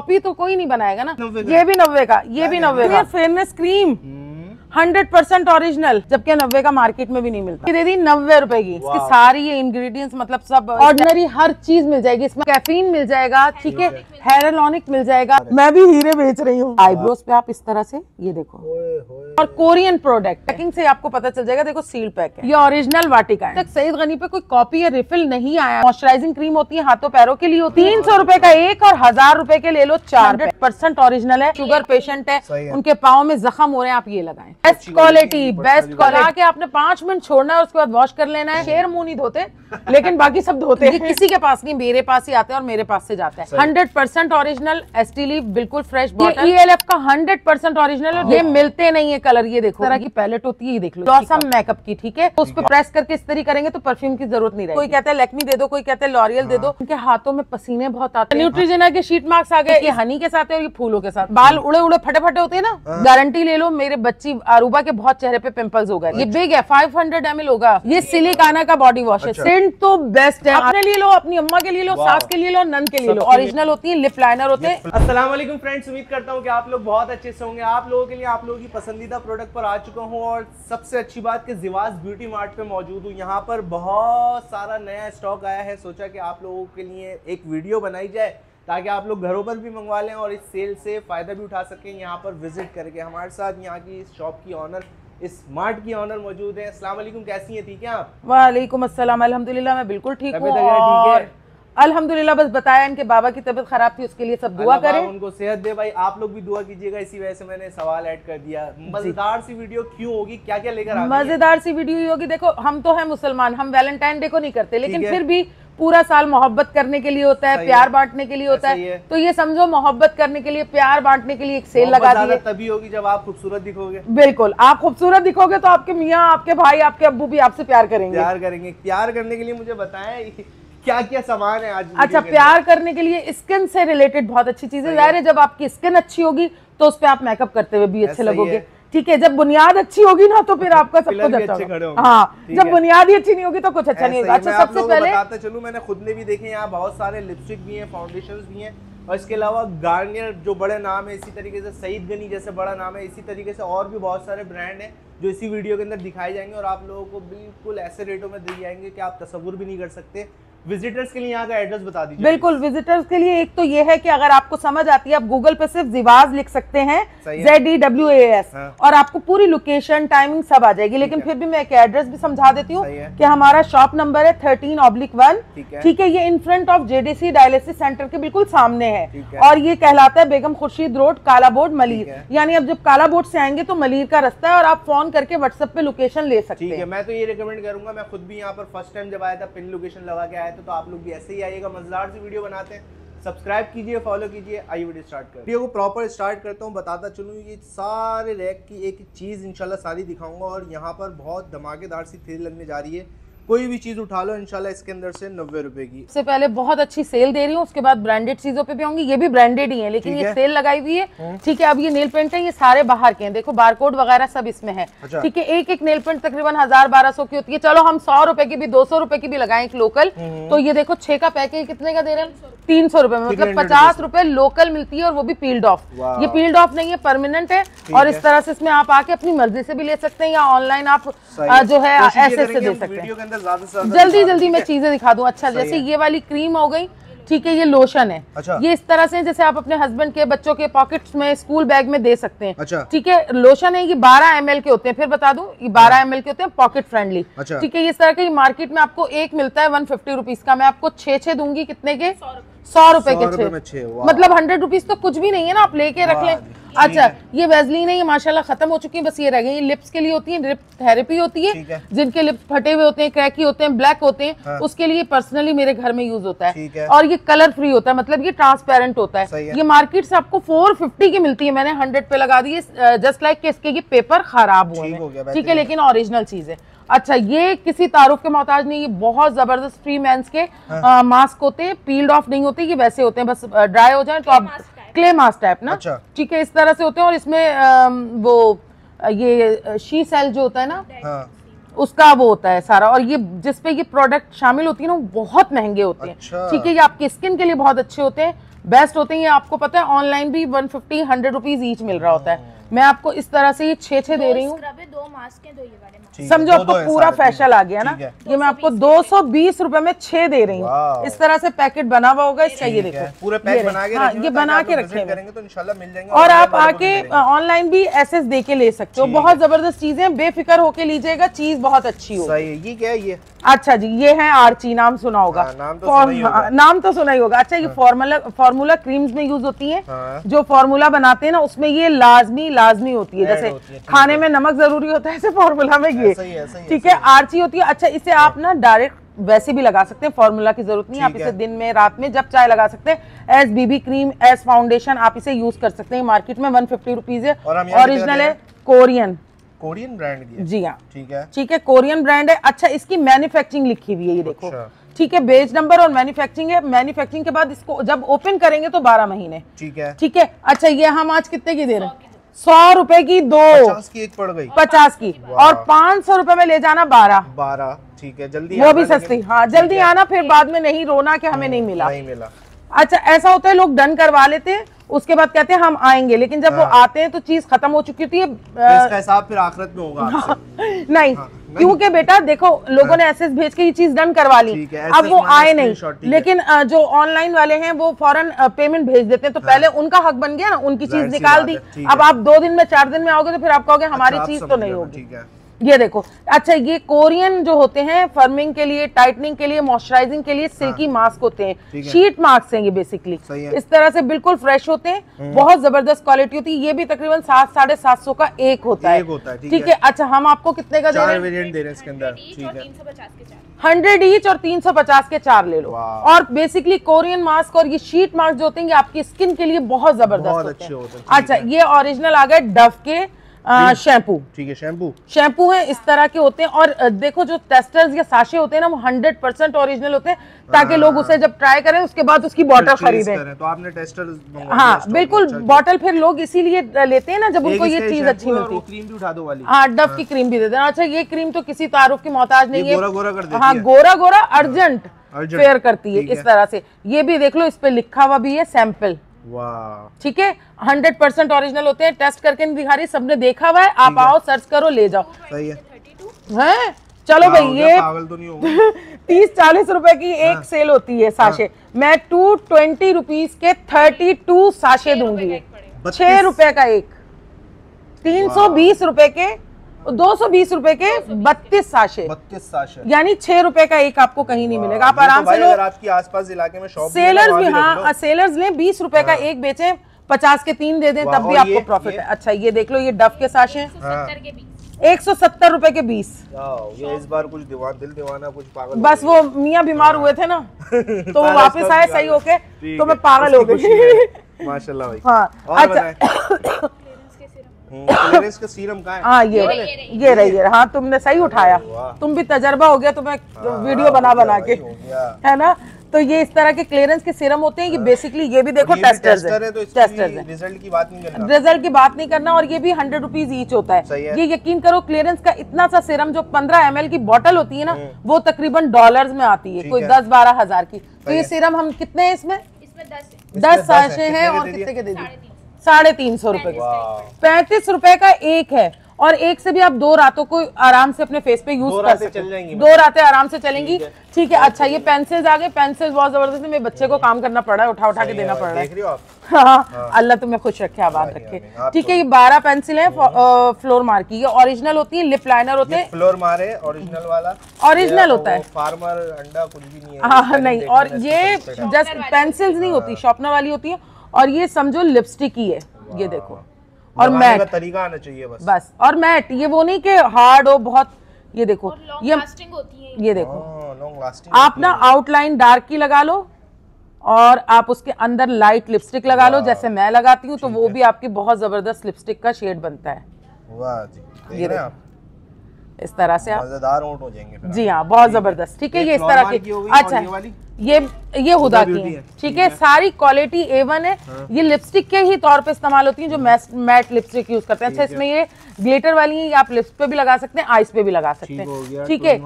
Copy तो कोई नहीं बनाएगा ना ये भी नब्बे का ये भी नब्बे का fairness cream hmm. Hundred percent original जबकि नब्बे का मार्केट में भी नहीं मिलता दे दी नब्बे रुपए की इसकी सारी ये इंग्रेडिएंट्स मतलब सब ऑर्डिनरी हर चीज मिल जाएगी इसमें कैफीन मिल जाएगा ठीक है हेरालॉनिक मिल जाएगा मैं भी हीरे बेच रही हूँ आईब्रोज पे आप इस तरह से ये देखो और कोरियन प्रोडक्ट पैकिंग से आपको पता चल जाएगा देखो सील पैक है ये ओरिजिनल वाटिका है तक सईद गनी पे कोई कॉपी या रिफिल नहीं आया मॉइस्चराइजिंग क्रीम होती है हाथों पैरों के लिए होती है तीन सौ रूपए का एक और हजार रूपए के ले लो चार हंड्रेड परसेंट ओरिजिनल है शुगर पेशेंट है उनके पाओ में जख्म हो रहे हैं आप ये लगाए बेस्ट क्वालिटी बेस्ट क्वालिटी के आपने पांच मिनट छोड़ना है उसके बाद वॉश कर लेना है शेर मुंह नहीं धोते लेकिन बाकी सब धोते हैं किसी के पास नहीं मेरे पास ही आते हैं और मेरे पास से जाते हैं hundred percent original S T बिल्कुल फ्रेश बॉटल एल एफ का हंड्रेड परसेंट ऑरिजिनल ये हाँ। मिलते नहीं है कलर ये देखो तरह की पैलेट होती है देख लो सब तो मेकअप की ठीक है उस पर प्रेस करके इस तरीके करेंगे तो परफ्यूम की जरूरत नहीं रहेगी कोई कहते हैं लेकमी दे दो कोई कहते हैं लॉरियल दे हाँ। दो उनके हाथों में पसीने बहुत आते हैं न्यूट्रीजेना हाँ। के शीट मार्क्स आ गए ये हनी के साथ है और ये फूलों के साथ बाल उड़े उड़े फटे फटे होते हैं ना गारंटी ले लो मेरे बच्ची अरूबा के बहुत चेहरे पे पिंपल्स हो गए ये बिग अच्छा। है 500 हंड्रेड एम होगा ये सिलिकाना का बॉडी वॉश है सेंट अच्छा। तो बेस्ट है अपने लिए लो अपनी अम्मा के लिए लो सास के लिए लो नंद के लिए लो ओरिजिनल होती है लिप लाइनर होते हैं असला फ्रेंड्स उम्मीद करता हूँ की आप लोग बहुत अच्छे से होंगे आप लोगों के लिए आप लोगों की पसंदीदा प्रोडक्ट पर आ चुका हूँ और सबसे अच्छी बात की जिवास ब्यूटी मार्ट पे मौजूद हूँ यहाँ पर बहुत सारा नया स्टॉक आया है सोचा की आप लोगों के लिए एक वीडियो बनाई जाए ताकि आप लोग घरों पर भी मंगवा लें और इस सेल से फ़ायदा भी उठा सकें यहाँ पर विज़िट करके हमारे साथ यहाँ की इस शॉप की ऑनर इस स्मार्ट की ऑनर मौजूद है अस्सलाम वालेकुम कैसी हैं ठीक है आप वालेकुम अस्सलाम अल्हम्दुलिल्लाह मैं बिल्कुल ठीक हूँ है अल्हम्दुलिल्लाह बस बताया इनके बाबा की तबीयत खराब थी उसके लिए सब दुआ करें उनको सेहत दे भाई आप लोग भी दुआ कीजिएगा इसी वजह से मैंने सवाल ऐड कर दिया मजेदार सी वीडियो क्यों होगी क्या क्या लेकर मजेदार सी वीडियो होगी देखो हम तो है मुसलमान हम वैलेंटाइन डे को नहीं करते लेकिन फिर भी पूरा साल मोहब्बत करने के लिए होता है प्यार बांटने के लिए होता है तो ये समझो मोहब्बत करने के लिए प्यार बांटने के लिए एक सेल लगा दी तभी होगी जब आप खूबसूरत दिखोगे बिल्कुल आप खूबसूरत दिखोगे तो आपके मियाँ आपके भाई आपके अबू भी आपसे प्यार करेंगे प्यार करेंगे प्यार करने के लिए मुझे बताया क्या क्या सामान है आज अच्छा प्यार करने के लिए स्किन से रिलेटेड बहुत अच्छी चीजें जाहिर है जब आपकी स्किन अच्छी होगी तो उस पर आप मेकअप करते हुए भी हाँ, अच्छे लगोगे ठीक है जब बुनियाद अच्छी होगी ना तो फिर अच्छा, आपका सब कुछ अच्छा होगा हाँ जब बुनियाद ही अच्छी नहीं होगी तो कुछ अच्छा नहीं होगा अच्छा सबसे पहले चलू मैंने खुद ने भी देखे यहाँ बहुत सारे लिपस्टिक भी हैं फाउंडेशन भी हैं और इसके अलावा गार्नियर जो बड़े नाम है इसी तरीके से सईद गनी जैसे बड़ा नाम है इसी तरीके से और भी बहुत सारे ब्रांड हैं जो इसी वीडियो के अंदर दिखाए जाएंगे और आप लोगों को बिल्कुल ऐसे रेटों में दिए जाएंगे कि आप तस्वुर भी नहीं कर सकते विजिटर्स के लिए यहाँ का एड्रेस बता दीजिए बिल्कुल विजिटर्स के लिए एक तो ये है कि अगर आपको समझ आती है आप गूगल पे सिर्फ जीवाज लिख सकते हैं Z E W A S और आपको पूरी लोकेशन टाइमिंग सब आ जाएगी लेकिन फिर भी मैं एक एड्रेस भी समझा देती हूँ कि हमारा शॉप नंबर है थर्टीन ऑब्लिक वन ठीक है ये in front of JDC dialysis centre के बिल्कुल सामने है और ये कहलाता है बेगम खुर्शीद रोड काला बोर्ड मलिर यानी अब जब काला बोर्ड से आएंगे तो मलिर का रास्ता है और आप फोन करके व्हाट्सएप पे लोकेशन ले सकते हैं मैं तो ये रिकमेंड करूंगा मैं खुद भी यहाँ पर फर्स्ट टाइम जब आया था पिन लोकेशन लगा के आया है तो, तो आप लोग भी ऐसे ही आइएगा मजेदार से वीडियो बनाते हैं सब्सक्राइब कीजिए फॉलो कीजिए आई वीडियो स्टार्ट कर वीडियो को प्रॉपर स्टार्ट करता हूँ बताता चलूँ ये सारे रैक की एक चीज़ इंशाल्लाह सारी दिखाऊंगा और यहाँ पर बहुत धमाकेदार सी थ्रिल लगने जा रही है कोई भी चीज उठा लो इनशाला इसके अंदर से नब्बे रुपए की सबसे पहले बहुत अच्छी सेल दे रही हूँ उसके बाद ब्रांडेड चीजों पे भी आऊंगी ये भी ब्रांडेड ही है लेकिन ये सेल लगाई हुई है हम्म। ठीक है अब ये नेल पेंट है ये सारे बाहर के हैं देखो बारकोड वगैरह सब इसमें है अच्छा। ठीक है एक एक नेल पेंट तकरीबन हजार बारह सौ की होती है चलो हम सौ रुपए की भी दो सौ रुपए की भी लगाए लोकल हम्म। तो ये देखो छह का पैकेज कितने का दे रहे हैं तीन सौ रुपए में मतलब पचास रुपए लोकल मिलती है और वो भी पील्ड ऑफ ये पील्ड ऑफ नहीं है परमानेंट है और इस तरह से इसमें आप आके अपनी मर्जी से भी ले सकते हैं या ऑनलाइन आप जो है ऐसे ऐसे दे सकते हैं जल्दी जल्दी मैं चीजें दिखा दूँ अच्छा जैसे ये वाली क्रीम हो गई ठीक है ये लोशन है अच्छा। ये इस तरह से जैसे आप अपने हस्बैंड के बच्चों के पॉकेट्स में स्कूल बैग में दे सकते हैं अच्छा। ठीक है लोशन है ये 12 एम के होते हैं फिर बता दूं ये 12 एम के होते हैं पॉकेट फ्रेंडली अच्छा। ठीक है इस तरह के मार्केट में आपको एक मिलता है वन फिफ्टी का मैं आपको छे छह दूंगी कितने के सौ रुपए के छह मतलब हंड्रेड रुपीज तो कुछ भी नहीं है ना आप लेके रख लें अच्छा ये वेजलिन है ये माशाल्लाह खत्म हो चुकी है बस ये रह गई लिप्स के लिए होती है लिप थेरेपी होती है, है। जिनके लिप्स फटे हुए होते हैं क्रैकी होते हैं ब्लैक होते हैं हाँ। उसके लिए पर्सनली मेरे घर में यूज होता है।, है और ये कलर फ्री होता है मतलब ये ट्रांसपेरेंट होता है, है। ये मार्केट से आपको फोर की मिलती है मैंने हंड्रेड पे लगा दी जस्ट लाइक इसके ये पेपर खराब हुए ठीक है लेकिन ऑरिजिनल चीज है अच्छा ये किसी तारुफ के मोहताज नहीं ये बहुत जबरदस्त फ्री मैं हाँ। मास्क होते हैं पील्ड ऑफ नहीं होते ये वैसे होते हैं बस ड्राई हो जाए तो आप क्ले मास्क टाइप ना अच्छा। ठीक है इस तरह से होते हैं और इसमें वो ये शी सेल जो होता है ना हाँ। उसका वो होता है सारा और ये जिसपे ये प्रोडक्ट शामिल होती है ना वो बहुत महंगे होते हैं अच्छा। ठीक है ये आपके स्किन के लिए बहुत अच्छे होते हैं बेस्ट होते हैं ये आपको पता है ऑनलाइन भी one fifty hundred rupees each मिल रहा होता है हाँ। मैं आपको इस तरह से ये छे छे दे रही हूँ दो मास्क समझो आपको पूरा फैशल आ गया ना ये मैं आपको दो सौ बीस रूपए में छह दे रही हूँ इस तरह से पैकेट बना हुआ होगा इसका ये देखो हाँ, ये बना के रखेंगे तो और आप आके ऑनलाइन भी एसेस दे के ले सकते हो बहुत जबरदस्त चीज है बेफिक्र होके लीजिएगा चीज बहुत अच्छी होगी ये क्या ये अच्छा जी ये है आरची नाम सुना होगा हाँ, नाम तो सुना हाँ, नाम तो सुना ही होगा अच्छा ये फॉर्मूला फॉर्मूला क्रीम्स में यूज होती है जो फॉर्मूला बनाते हैं ना उसमें ये लाजमी लाजमी होती है जैसे होती है, खाने में नमक जरूरी होता है ऐसे फॉर्मूला में ये ठीक है आरची होती है अच्छा इसे आप हाँ। ना डायरेक्ट वैसे भी लगा सकते हैं फॉर्मूला की जरूरत नहीं आप इसे दिन में रात में जब चाय लगा सकते हैं as BB cream as foundation आप इसे यूज कर सकते हैं मार्केट में वन फिफ्टी रुपीज है ओरिजिनल है कोरियन कोरियन ब्रांड जी हाँ ठीक है ठीक है कोरियन ब्रांड है अच्छा इसकी मैन्युफैक्चरिंग लिखी हुई है ये देखो अच्छा। ठीक है बेज नंबर और मैन्युफैक्चरिंग है मैन्युफैक्चरिंग के बाद इसको जब ओपन करेंगे तो बारह महीने ठीक है ठीक है अच्छा ये हम आज कितने की दे रहे हैं सौ रुपए की दो पचास की एक पड़ गई पचास की और पाँच सौ रूपये में ले जाना बारह बारह ठीक है जल्दी वो भी सस्ती हाँ जल्दी आना फिर बाद में नहीं रोना की हमें नहीं हम्म, मिला नहीं मिला अच्छा ऐसा होता है लोग डन करवा लेते हैं उसके बाद कहते हैं हम आएंगे लेकिन जब हाँ। वो आते हैं तो चीज खत्म हो चुकी होती है तो इसका हिसाब फिर आखिरत में होगा हाँ। नहीं हाँ। क्योंकि बेटा देखो लोगों ने एस हाँ। भेज के ये चीज डन करवा ली अब वो आए नहीं लेकिन जो ऑनलाइन वाले हैं वो फॉरन पेमेंट भेज देते हैं तो हाँ। पहले उनका हक बन गया ना उनकी चीज निकाल दी अब आप दो दिन में चार दिन में आओगे तो फिर आप कहोगे अच्छा, हमारी चीज तो नहीं होगी ये देखो अच्छा ये कोरियन जो होते हैं फर्मिंग के लिए टाइटनिंग के लिए मॉइस्चराइजिंग के लिए सिल्की हाँ, मास्क होते हैं शीट मास्क हैं ये बेसिकली है। इस तरह से बिल्कुल फ्रेश होते हैं हम्म। बहुत जबरदस्त क्वालिटी होती है ये भी तकरीबन सात साढ़े सात सौ का एक होता है ठीक है अच्छा हम आपको कितने का दे रहे हैं इसके अंदर हंड्रेड ईच और तीन सौ पचास के चार ले लो और बेसिकली कोरियन मास्क और ये शीट मास्क जो होते हैं आपकी स्किन के लिए बहुत जबरदस्त होते हैं अच्छा ये ओरिजिनल आ गए डव के शैम्पू ठीक है शैम्पू शैम्पू है इस तरह के होते हैं और देखो जो टेस्टर्स या साशे होते हैं ना वो हंड्रेड परसेंट ओरिजिनल होते हैं ताकि हाँ। लोग उसे जब ट्राई करें उसके बाद उसकी बॉटल खरीदे तो आपने टेस्टर हाँ बिल्कुल बॉटल अच्छा फिर लोग इसीलिए लेते हैं ना जब उनको ये चीज अच्छी मिलती है हाँ डब हाँ। की क्रीम भी दे देना अच्छा ये क्रीम तो किसी तारुफ तो की मोहताज नहीं है हाँ गोरा गोरा अर्जेंट फेयर करती है इस तरह से ये भी देख लो इस पे लिखा हुआ भी है सैंपल ठीक है हंड्रेड परसेंट ऑरिजिनल होते हैं टेस्ट करके नहीं दिखा रही सबने देखा हुआ है आप आओ सर्च करो ले जाओ सही है हैं चलो भाई हाँ, ये तो तीस चालीस रुपए की हाँ। एक सेल होती है साशे हाँ। मैं टू ट्वेंटी रुपीज के थर्टी टू साशे दूंगी छह रुपए का एक तीन सौ बीस रुपए के दो सौ बीस रूपए के बत्तीस साशे बत्तीस साशे यानी छह रूपए का एक आपको कहीं नहीं मिलेगा आप तो आराम से लोग आपके आसपास इलाके में शॉप सेलर्स भी हाँ सेलर्स ने बीस रूपए का एक बेचे पचास के तीन दे दें तब भी आपको प्रॉफिट है अच्छा ये देख लो ये डफ के साशे एक सौ सत्तर रूपए के बीस ये इस बार कुछ दिवा, दिल दिवाना कुछ पागल बस वो मियाँ बीमार हुए थे ना हाँ। तो वो वापस आए सही होके तो मैं पागल हो गई माशाल्लाह भाई हाँ अच्छा हम्म। तो का है हाँ ये ये रही ये, रही, ये रही। हाँ तुमने सही उठाया तुम भी तजर्बा हो गया तो मैं हाँ, वीडियो बना बना के है ना तो ये इस तरह के क्लियरेंस के सीरम होते हैं ये बेसिकली हाँ। ये भी देखो ये टेस्टर्स टेस्टर है, तो टेस्टर्स है रिजल्ट की बात नहीं करना रिजल्ट की बात नहीं करना और ये भी हंड्रेड रुपीज ईच होता है, है। ये यकीन करो क्लियरेंस का इतना सा सीरम जो पंद्रह एम की बॉटल होती है ना हम्म। वो तकरीबन डॉलर में आती है कोई दस बारह हजार की तो ये सीरम हम कितने इसमें दस दस साशे हैं और कितने के दे दी साढ़े तीन सौ रूपए पैंतीस रूपए का एक है और एक से भी आप दो रातों को आराम से अपने फेस पे यूज कर सकते हैं दो रातें आराम से चलेंगी ठीक है अच्छा ये पेंसिल्स आ गए पेंसिल्स बहुत जबरदस्त मेरे बच्चे को काम करना पड़ रहा है उठा उठा के देना पड़ रहा है हाँ, हाँ।, हाँ अल्लाह तुम्हें खुश रखे आबाद रखे ठीक है तो- ये बारह पेंसिल है फ्लोर मार की ये ओरिजिनल होती है लिप लाइनर होते हैं फ्लोर मारे ओरिजिनल वाला ओरिजिनल होता है फार्मर अंडा कुछ भी नहीं है हाँ, हाँ नहीं और ये जस्ट पेंसिल्स नहीं होती शॉर्पनर वाली होती है और ये समझो लिपस्टिक ही है ये देखो और मैट का तरीका आना चाहिए बस बस और मैट ये वो नहीं कि हार्ड हो बहुत ये देखो ये होती है ये देखो हाँ, आप ना आउटलाइन डार्क की लगा लो और आप उसके अंदर लाइट लिपस्टिक लगा लो जैसे मैं लगाती हूँ तो वो भी आपकी बहुत जबरदस्त लिपस्टिक का शेड बनता है वाह जी देख रहे हैं आप इस तरह से मजेदार हो जाएंगे जी हाँ बहुत जबरदस्त ठीक है ये इस तरह की अच्छा ये, ये हुदा की है ठीक है सारी क्वालिटी ए वन है हाँ। ये लिपस्टिक के ही तौर पे इस्तेमाल होती है जो मैट लिपस्टिक यूज करते हैं अच्छा इसमें ये ग्लेटर वाली है आप लिप्स पे भी लगा सकते हैं आइस पे भी लगा सकते हैं ठीक है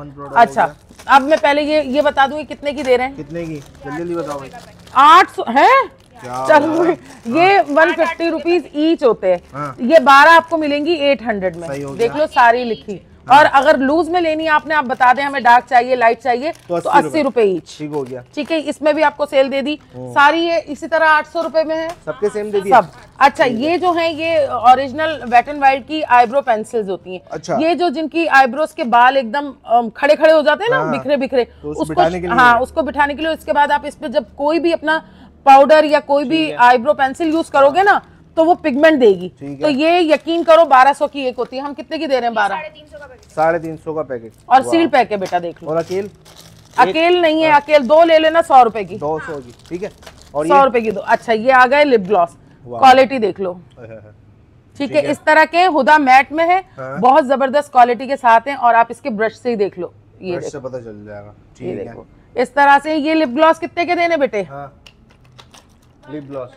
अच्छा अब मैं पहले ये ये बता दूंगी कितने की दे रहे हैं कितने की जल्दी बताओ आठ सौ है चलो ये वन फिफ्टी रुपीज ईच होते हैं हाँ। ये बारह आपको मिलेंगी एट हंड्रेड में देख लो सारी लिखी हाँ। और अगर लूज में लेनी है आपने आप बता दें हमें डार्क चाहिए लाइट चाहिए तो अस्सी तो रुपए ईच ठीक हो गया ठीक है इसमें भी आपको सेल दे दी सारी ये इसी तरह आठ सौ रुपए में है सबके सेम दे दी सब अच्छा ये जो है ये ओरिजिनल वेट एंड वाइल्ड की आईब्रो पेंसिल्स होती हैं अच्छा ये जो जिनकी आईब्रोज के बाल एकदम खड़े खड़े हो जाते हैं ना हाँ। बिखरे बिखरे तो उसको हाँ उसको बिठाने के लिए इसके बाद आप इस पर जब कोई भी अपना पाउडर या कोई भी आईब्रो पेंसिल यूज करोगे ना तो वो पिगमेंट देगी तो ये यकीन करो 1200 की एक होती है हम कितने की दे रहे हैं बारह साढ़े तीन सौ का पैकेट और सील पैक है बेटा देख लो और अकेल अकेल नहीं है हाँ। अकेल दो ले लेना सौ रुपए की दो सौ की ठीक है और सौ रुपए की दो अच्छा ये आ गए लिप ग्लॉस क्वालिटी देख लो ठीक है इस तरह के हुदा मैट में है हाँ। बहुत जबरदस्त क्वालिटी के साथ हैं और आप इसके ब्रश से ही देख लो ये ब्रश से पता चल जाएगा ठीक है इस तरह से ये लिप ग्लॉस कितने के देने बेटे हाँ। Lip gloss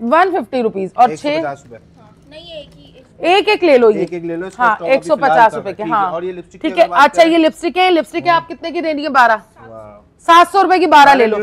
one fifty rupees और छह हाँ, एक एक ले लो ये एक एक ले लो हाँ तो एक सौ पचास रूपए के हाँ ठीक है हाँ। अच्छा ये लिपस्टिक है लिपस्टिक है आप हाँ। कितने की देनी है बारह सात सौ रूपए की बारह ले लो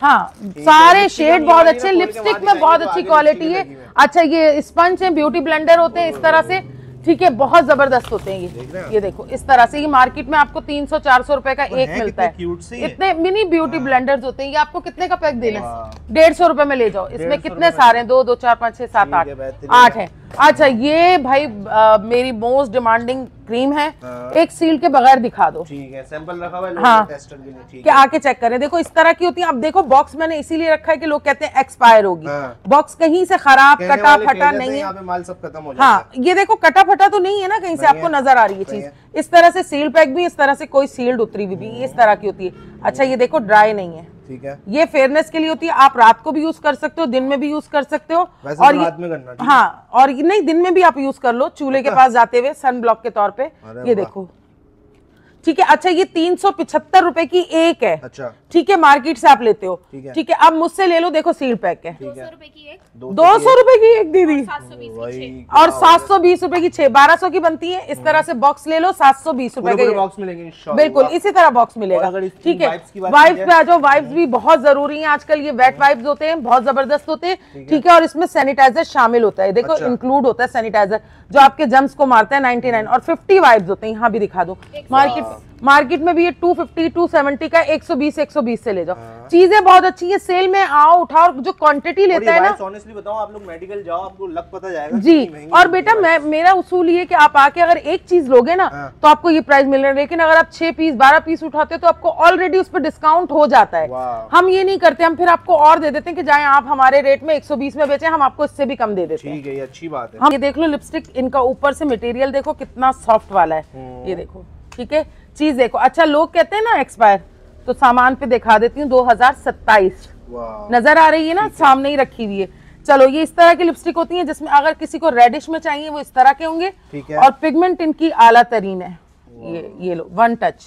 हाँ सारे शेड बहुत अच्छे लिपस्टिक में बहुत अच्छी क्वालिटी है अच्छा ये स्पंज है ब्यूटी ब्लेंडर होते हैं इस तरह से ठीक है बहुत जबरदस्त होते हैं ये ये देखो इस तरह से ये मार्केट में आपको 300 400 रुपए का एक मिलता है इतने मिनी ब्यूटी ब्लेंडर्स होते हैं ये आपको कितने का पैक देना है डेढ़ सौ रुपए में ले जाओ इसमें कितने सारे हैं दो दो चार पाँच छह सात आठ आठ है अच्छा ये भाई आ, मेरी मोस्ट डिमांडिंग क्रीम है आ, हाँ। एक सील के बगैर दिखा दो ठीक है सैंपल रखा हुआ है हाँ। टेस्टर ठीक है आके चेक करें देखो इस तरह की होती है अब देखो बॉक्स मैंने इसीलिए रखा है कि लोग कहते हैं एक्सपायर होगी हाँ। बॉक्स कहीं से खराब कटा फटा नहीं है माल सब खत्म हो हाँ ये देखो कटा फटा तो नहीं है ना कहीं से आपको नजर आ रही है चीज इस तरह से सील पैक भी इस तरह से कोई सील्ड उतरी भी इस तरह की होती है अच्छा ये देखो ड्राई नहीं है ठीक है ये फेयरनेस के लिए होती है आप रात को भी यूज कर सकते हो दिन में भी यूज कर सकते हो तो और रात में करना हाँ और नहीं दिन में भी आप यूज कर लो चूल्हे के हाँ। पास जाते हुए सन ब्लॉक के तौर पर ये देखो ठीक है अच्छा ये तीन सौ पिछहत्तर रूपए की एक है अच्छा ठीक है मार्केट से आप लेते हो ठीक है अब मुझसे ले लो देखो सील पैक है दो सौ रूपए की एक दीदी और सात सौ बीस रूपए की छह बारह सौ की बनती है इस तरह से बॉक्स ले लो सात सौ बीस रूपए का बॉक्स मिलेंगे बिल्कुल इसी तरह बॉक्स मिलेगा ठीक है वाइप्स पे आ जाओ वाइप्स भी बहुत जरूरी है आजकल ये वेट वाइप्स होते हैं बहुत जबरदस्त होते हैं ठीक है और इसमें सैनिटाइजर शामिल होता है देखो इंक्लूड अच्छा। होता है सैनिटाइजर जो आपके जम्स को मारता है नाइनटी और फिफ्टी वाइब्स होते हैं यहाँ भी दिखा दो मार्केट मार्केट में भी ये 250, 270 का 120, 120 से ले जाओ हाँ। चीजें बहुत अच्छी है सेल में आओ उठाओ जो क्वांटिटी लेता है ना ऑनेस्टली बताओ आप लोग मेडिकल जाओ आपको लग पता जाएगा जी और बेटा मैं मेरा उसूल ये कि आप आके अगर एक चीज लोगे ना हाँ। तो आपको ये प्राइस मिल रहा है लेकिन अगर आप छह पीस बारह पीस उठाते हो तो आपको ऑलरेडी उस पर डिस्काउंट हो जाता है हम ये नहीं करते हम फिर आपको और दे देते हैं कि जाए आप हमारे रेट में एक में बेचे हम आपको इससे भी कम दे देते हैं अच्छी बात है हम ये देख लो लिपस्टिक इनका ऊपर से मटेरियल देखो कितना सॉफ्ट वाला है हम्म। ये देखो ठीक है चीज देखो अच्छा लोग कहते हैं ना एक्सपायर तो सामान पे दिखा देती हूँ दो नजर आ रही है ना सामने ही रखी हुई है चलो ये इस तरह की लिपस्टिक होती है जिसमें अगर किसी को रेडिश में चाहिए वो इस तरह के होंगे और पिगमेंट इनकी आला तरीन है ये ये लो वन टच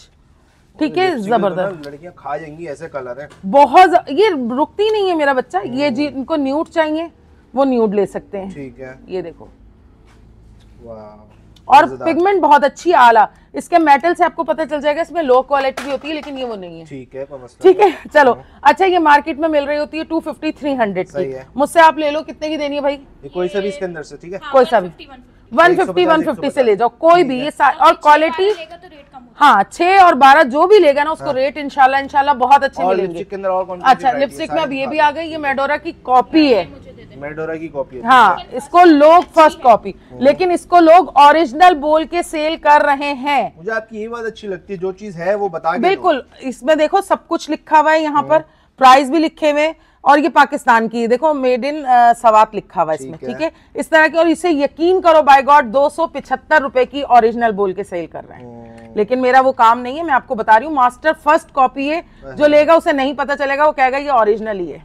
ठीक है तो जबरदस्त लड़कियां खा जाएंगी ऐसे कलर है बहुत ये रुकती नहीं है मेरा बच्चा ये जी इनको न्यूट चाहिए वो न्यूट ले सकते हैं ठीक है ये देखो वाह और पिगमेंट बहुत अच्छी आला इसके मेटल से आपको पता चल जाएगा इसमें लो क्वालिटी भी होती है लेकिन ये वो नहीं है ठीक है ठीक है चलो हाँ। अच्छा ये मार्केट में मिल रही होती है टू फिफ्टी थ्री हंड्रेड की मुझसे आप ले लो कितने की देनी है भाई कोई सा भी इसके अंदर से ठीक है कोई सा भी वन फिफ्टी वन फिफ्टी से ले जाओ कोई भी ये और क्वालिटी हाँ छह और बारह जो भी लेगा ना उसको हाँ। रेट इनशाला इनशाला बहुत अच्छे मिलेंगे के अंदर और कौन अच्छा लिपस्टिक में अब ये भी आ गई ये मेडोरा की कॉपी है मेडोरा की कॉपी है हाँ इसको लोग फर्स्ट हम्म। कॉपी लेकिन इसको लोग ओरिजिनल बोल के सेल कर रहे हैं मुझे आपकी ये बात अच्छी लगती है जो चीज है वो बता बिल्कुल इसमें देखो सब कुछ लिखा हुआ है यहाँ हम्म। पर प्राइस भी लिखे हुए और ये पाकिस्तान की देखो मेड इन सवात लिखा हुआ इसमें ठीक है इस तरह की और इसे यकीन करो बाय गॉड दो रुपए की ओरिजिनल बोल के सेल कर रहे हैं लेकिन मेरा वो काम नहीं है मैं आपको बता रही हूँ मास्टर फर्स्ट कॉपी है हाँ जो लेगा उसे नहीं पता चलेगा वो कहेगा ये ओरिजिनल ही है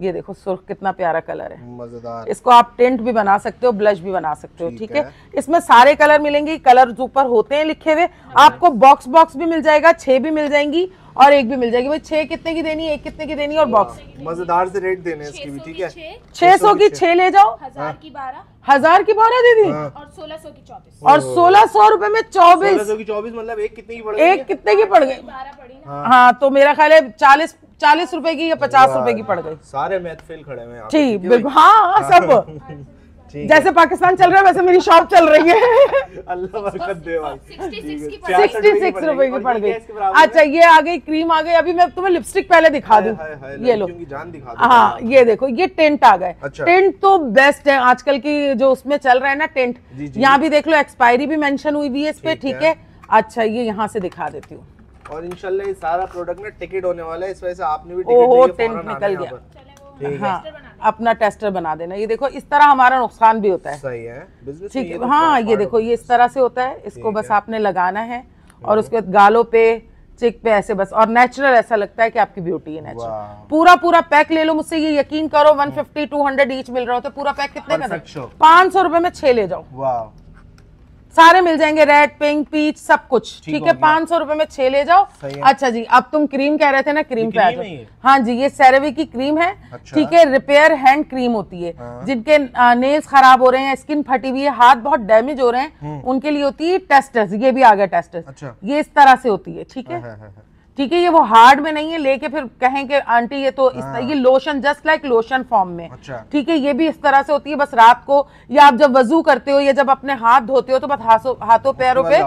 ये देखो सुर्ख कितना प्यारा कलर है मजेदार इसको आप टेंट भी बना सकते हो ब्लश भी बना सकते हो ठीक है, है? इसमें सारे कलर मिलेंगे कलर ऊपर होते हैं लिखे हुए हाँ आपको बॉक्स बॉक्स भी मिल जाएगा छह भी मिल जाएंगी और एक भी मिल जाएगी भाई छह कितने की देनी है एक कितने की देनी और बॉक्स हाँ, मजेदार से रेट देने इसकी भी ठीक है छह सौ की छह ले जाओ हजार की बारह हजार की बारह दीदी हाँ। और सोलह सौ की चौबीस और सोलह सौ रूपए में चौबीस की चौबीस मतलब एक कितने की पड़ एक कितने की पड़ गई हाँ।, हाँ तो मेरा ख्याल है चालीस चालीस रूपए की या पचास रूपए की पड़ गई सारे मैथ फेल खड़े हैं ठीक हाँ सब जैसे पाकिस्तान चल रहा है वैसे मेरी शॉप चल रही है अल्लाह रुपए की पड़ गई अच्छा ये आ गई क्रीम आ गई अभी मैं तुम्हें लिपस्टिक पहले दिखा दूँ ये लो हाँ ये देखो ये टेंट आ गए अच्छा। टेंट तो बेस्ट है आजकल की जो उसमें चल रहा है ना टेंट यहाँ भी देख लो एक्सपायरी भी मैंशन हुई हुई है इस पे ठीक है अच्छा ये यहाँ से दिखा देती हूँ और इंशाल्लाह ये सारा प्रोडक्ट ना टिकट होने वाला है इस वजह से आपने भी टिकट निकल गया हाँ अपना टेस्टर बना देना ये देखो इस तरह हमारा नुकसान भी होता है सही है ठीक तो हाँ, है हाँ ये देखो ये इस तरह से होता है इसको बस आपने लगाना है और उसके बाद गालों पे चिक पे ऐसे बस और नेचुरल ऐसा लगता है कि आपकी ब्यूटी है नेचुरल पूरा पूरा पैक ले लो मुझसे ये यकीन करो 150 200 ईच मिल रहा होता है पूरा पैक कितने का पांच सौ रुपए में छह ले जाओ सारे मिल जाएंगे रेड पिंक पीच सब कुछ ठीक है पांच सौ रूपये में छह ले जाओ अच्छा जी अब तुम क्रीम कह रहे थे ना क्रीम पे आ हाँ जी ये सेरेवी की क्रीम है अच्छा। ठीक है रिपेयर हैंड क्रीम होती है हाँ। जिनके नेल्स खराब हो रहे हैं स्किन फटी हुई है हाथ बहुत डैमेज हो रहे हैं हम्म। उनके लिए होती है टेस्टर्स ये भी आ गया टेस्टर्स अच्छा। ये इस तरह से होती है ठीक है हाँ, हाँ, हाँ, ठीक है ये वो हार्ड में नहीं है लेके फिर कहें कि आंटी ये तो इस तरह ये lotion just like lotion form में अच्छा। ठीक है ये भी इस तरह से होती है बस रात को या आप जब वजू करते हो या जब अपने हाथ धोते हो तो बस हाथों हाथों पैरों पे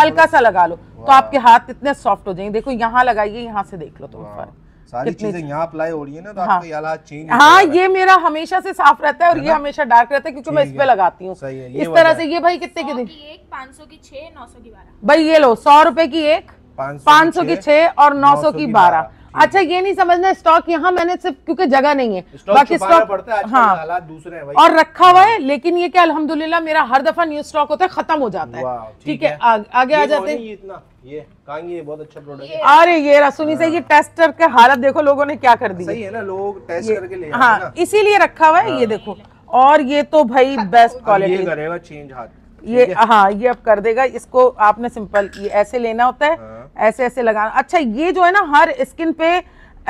हल्का सा लगा लो तो आपके हाथ इतने सॉफ्ट हो जाएंगे देखो यहाँ लगाइए यहाँ से देख लो तुम तो फर्क सारी चीजें यहाँ अप्लाई हो रही है ना तो हाँ, आपको ये चेंज हाँ ये मेरा हमेशा से साफ रहता है और ये हमेशा डार्क रहता है क्योंकि मैं इस पे लगाती हूँ इस तरह से ये भाई कितने के दिन पाँच सौ की छह नौ सौ की बारह भाई ये लो सौ रुपए की एक पाँच सौ की छह और नौ सौ की बारह अच्छा ये नहीं समझना स्टॉक यहाँ मैंने सिर्फ क्योंकि जगह नहीं है बाकी स्टॉक हाँ दूसरे हैं और रखा हुआ है हाँ। लेकिन ये क्या अल्हम्दुलिल्लाह मेरा हर दफा न्यू स्टॉक होता है खत्म हो जाता है ठीक है आगे आ जाते हैं ये ये बहुत अच्छा प्रोडक्ट है अरे ये रसुनी से ये टेस्टर हाँ। के हालत देखो लोगों ने क्या कर दी सही है ना लोग टेस्ट करके ले हाँ इसीलिए रखा हुआ है ये हाँ। देखो और ये तो भाई बेस्ट क्वालिटी करेगा चेंज हाथ ये हाँ ये अब कर देगा इसको आपने सिंपल ये ऐसे लेना होता है हाँ। ऐसे ऐसे लगाना अच्छा ये जो है ना हर स्किन पे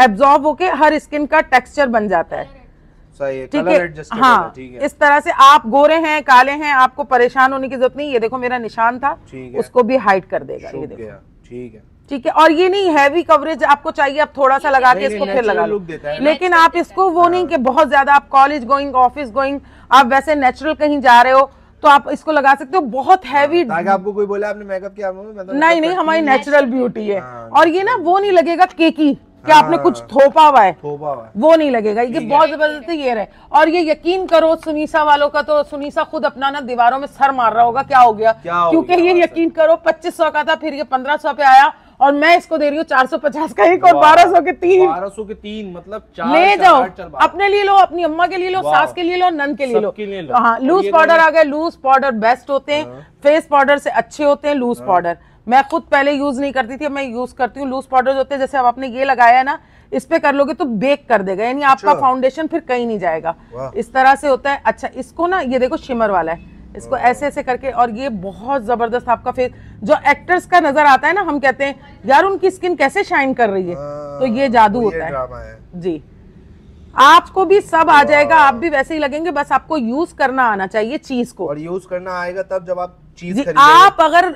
एब्जॉर्ब होके हर स्किन का टेक्सचर बन जाता है हाँ, ठीक है हाँ इस तरह से आप गोरे हैं काले हैं आपको परेशान होने की जरूरत नहीं ये देखो मेरा निशान था उसको भी हाइट कर देगा ये देखो ठीक है ठीक है और ये नहीं हैवी कवरेज आपको चाहिए आप थोड़ा सा लगा के इसको फिर लगा लो लेकिन आप इसको वो नहीं हाँ। कि बहुत ज्यादा आप कॉलेज गोइंग ऑफिस गोइंग आप वैसे नेचुरल कहीं जा रहे हो तो आप इसको लगा सकते हो बहुत हैवी हाँ, ताकि आपको कोई बोले आपने मेकअप किया तो नहीं नहीं हमारी नेचुरल ब्यूटी है हाँ, और ये ना वो नहीं लगेगा केकी कि आपने हाँ, कुछ थोपा हुआ है थोपा हुआ वो नहीं लगेगा ये बहुत जबरदस्त ये रहे और ये यकीन करो सुनीसा वालों का तो सुनीसा खुद अपना ना दीवारों में सर मार रहा होगा क्या हो गया क्योंकि ये यकीन करो पच्चीस सौ का था फिर ये पंद्रह सौ पे आया और मैं इसको दे रही हूँ चार सौ पचास का एक और बारह सौ के तीन बारह सौ के तीन मतलब चार, ले जाओ चार, अपने लिए लो अपनी अम्मा के लिए लो सास के लिए लो नन के लिए लो हाँ लूज तो पाउडर तो आ गए लूज पाउडर बेस्ट होते हैं फेस हाँ। पाउडर से अच्छे होते हैं लूज पाउडर हाँ। मैं खुद पहले यूज नहीं करती थी मैं यूज करती हूँ लूज पाउडर होते हैं जैसे अब आपने ये लगाया है ना इस पे कर लोगे तो बेक कर देगा यानी आपका फाउंडेशन अच्छा। फिर कहीं नहीं जाएगा इस तरह से होता है अच्छा इसको ना ये देखो शिमर वाला है इसको ऐसे ऐसे करके और ये बहुत ज़बरदस्त आपका फेस जो एक्टर्स का नज़र आता है ना हम कहते हैं यार उनकी स्किन कैसे शाइन कर रही है हाँ, तो ये जादू तो होता है।, है जी आपको भी सब आ जाएगा आप भी वैसे ही लगेंगे बस आपको यूज करना आना चाहिए चीज को और यूज करना आएगा तब जब आप चीज आप अगर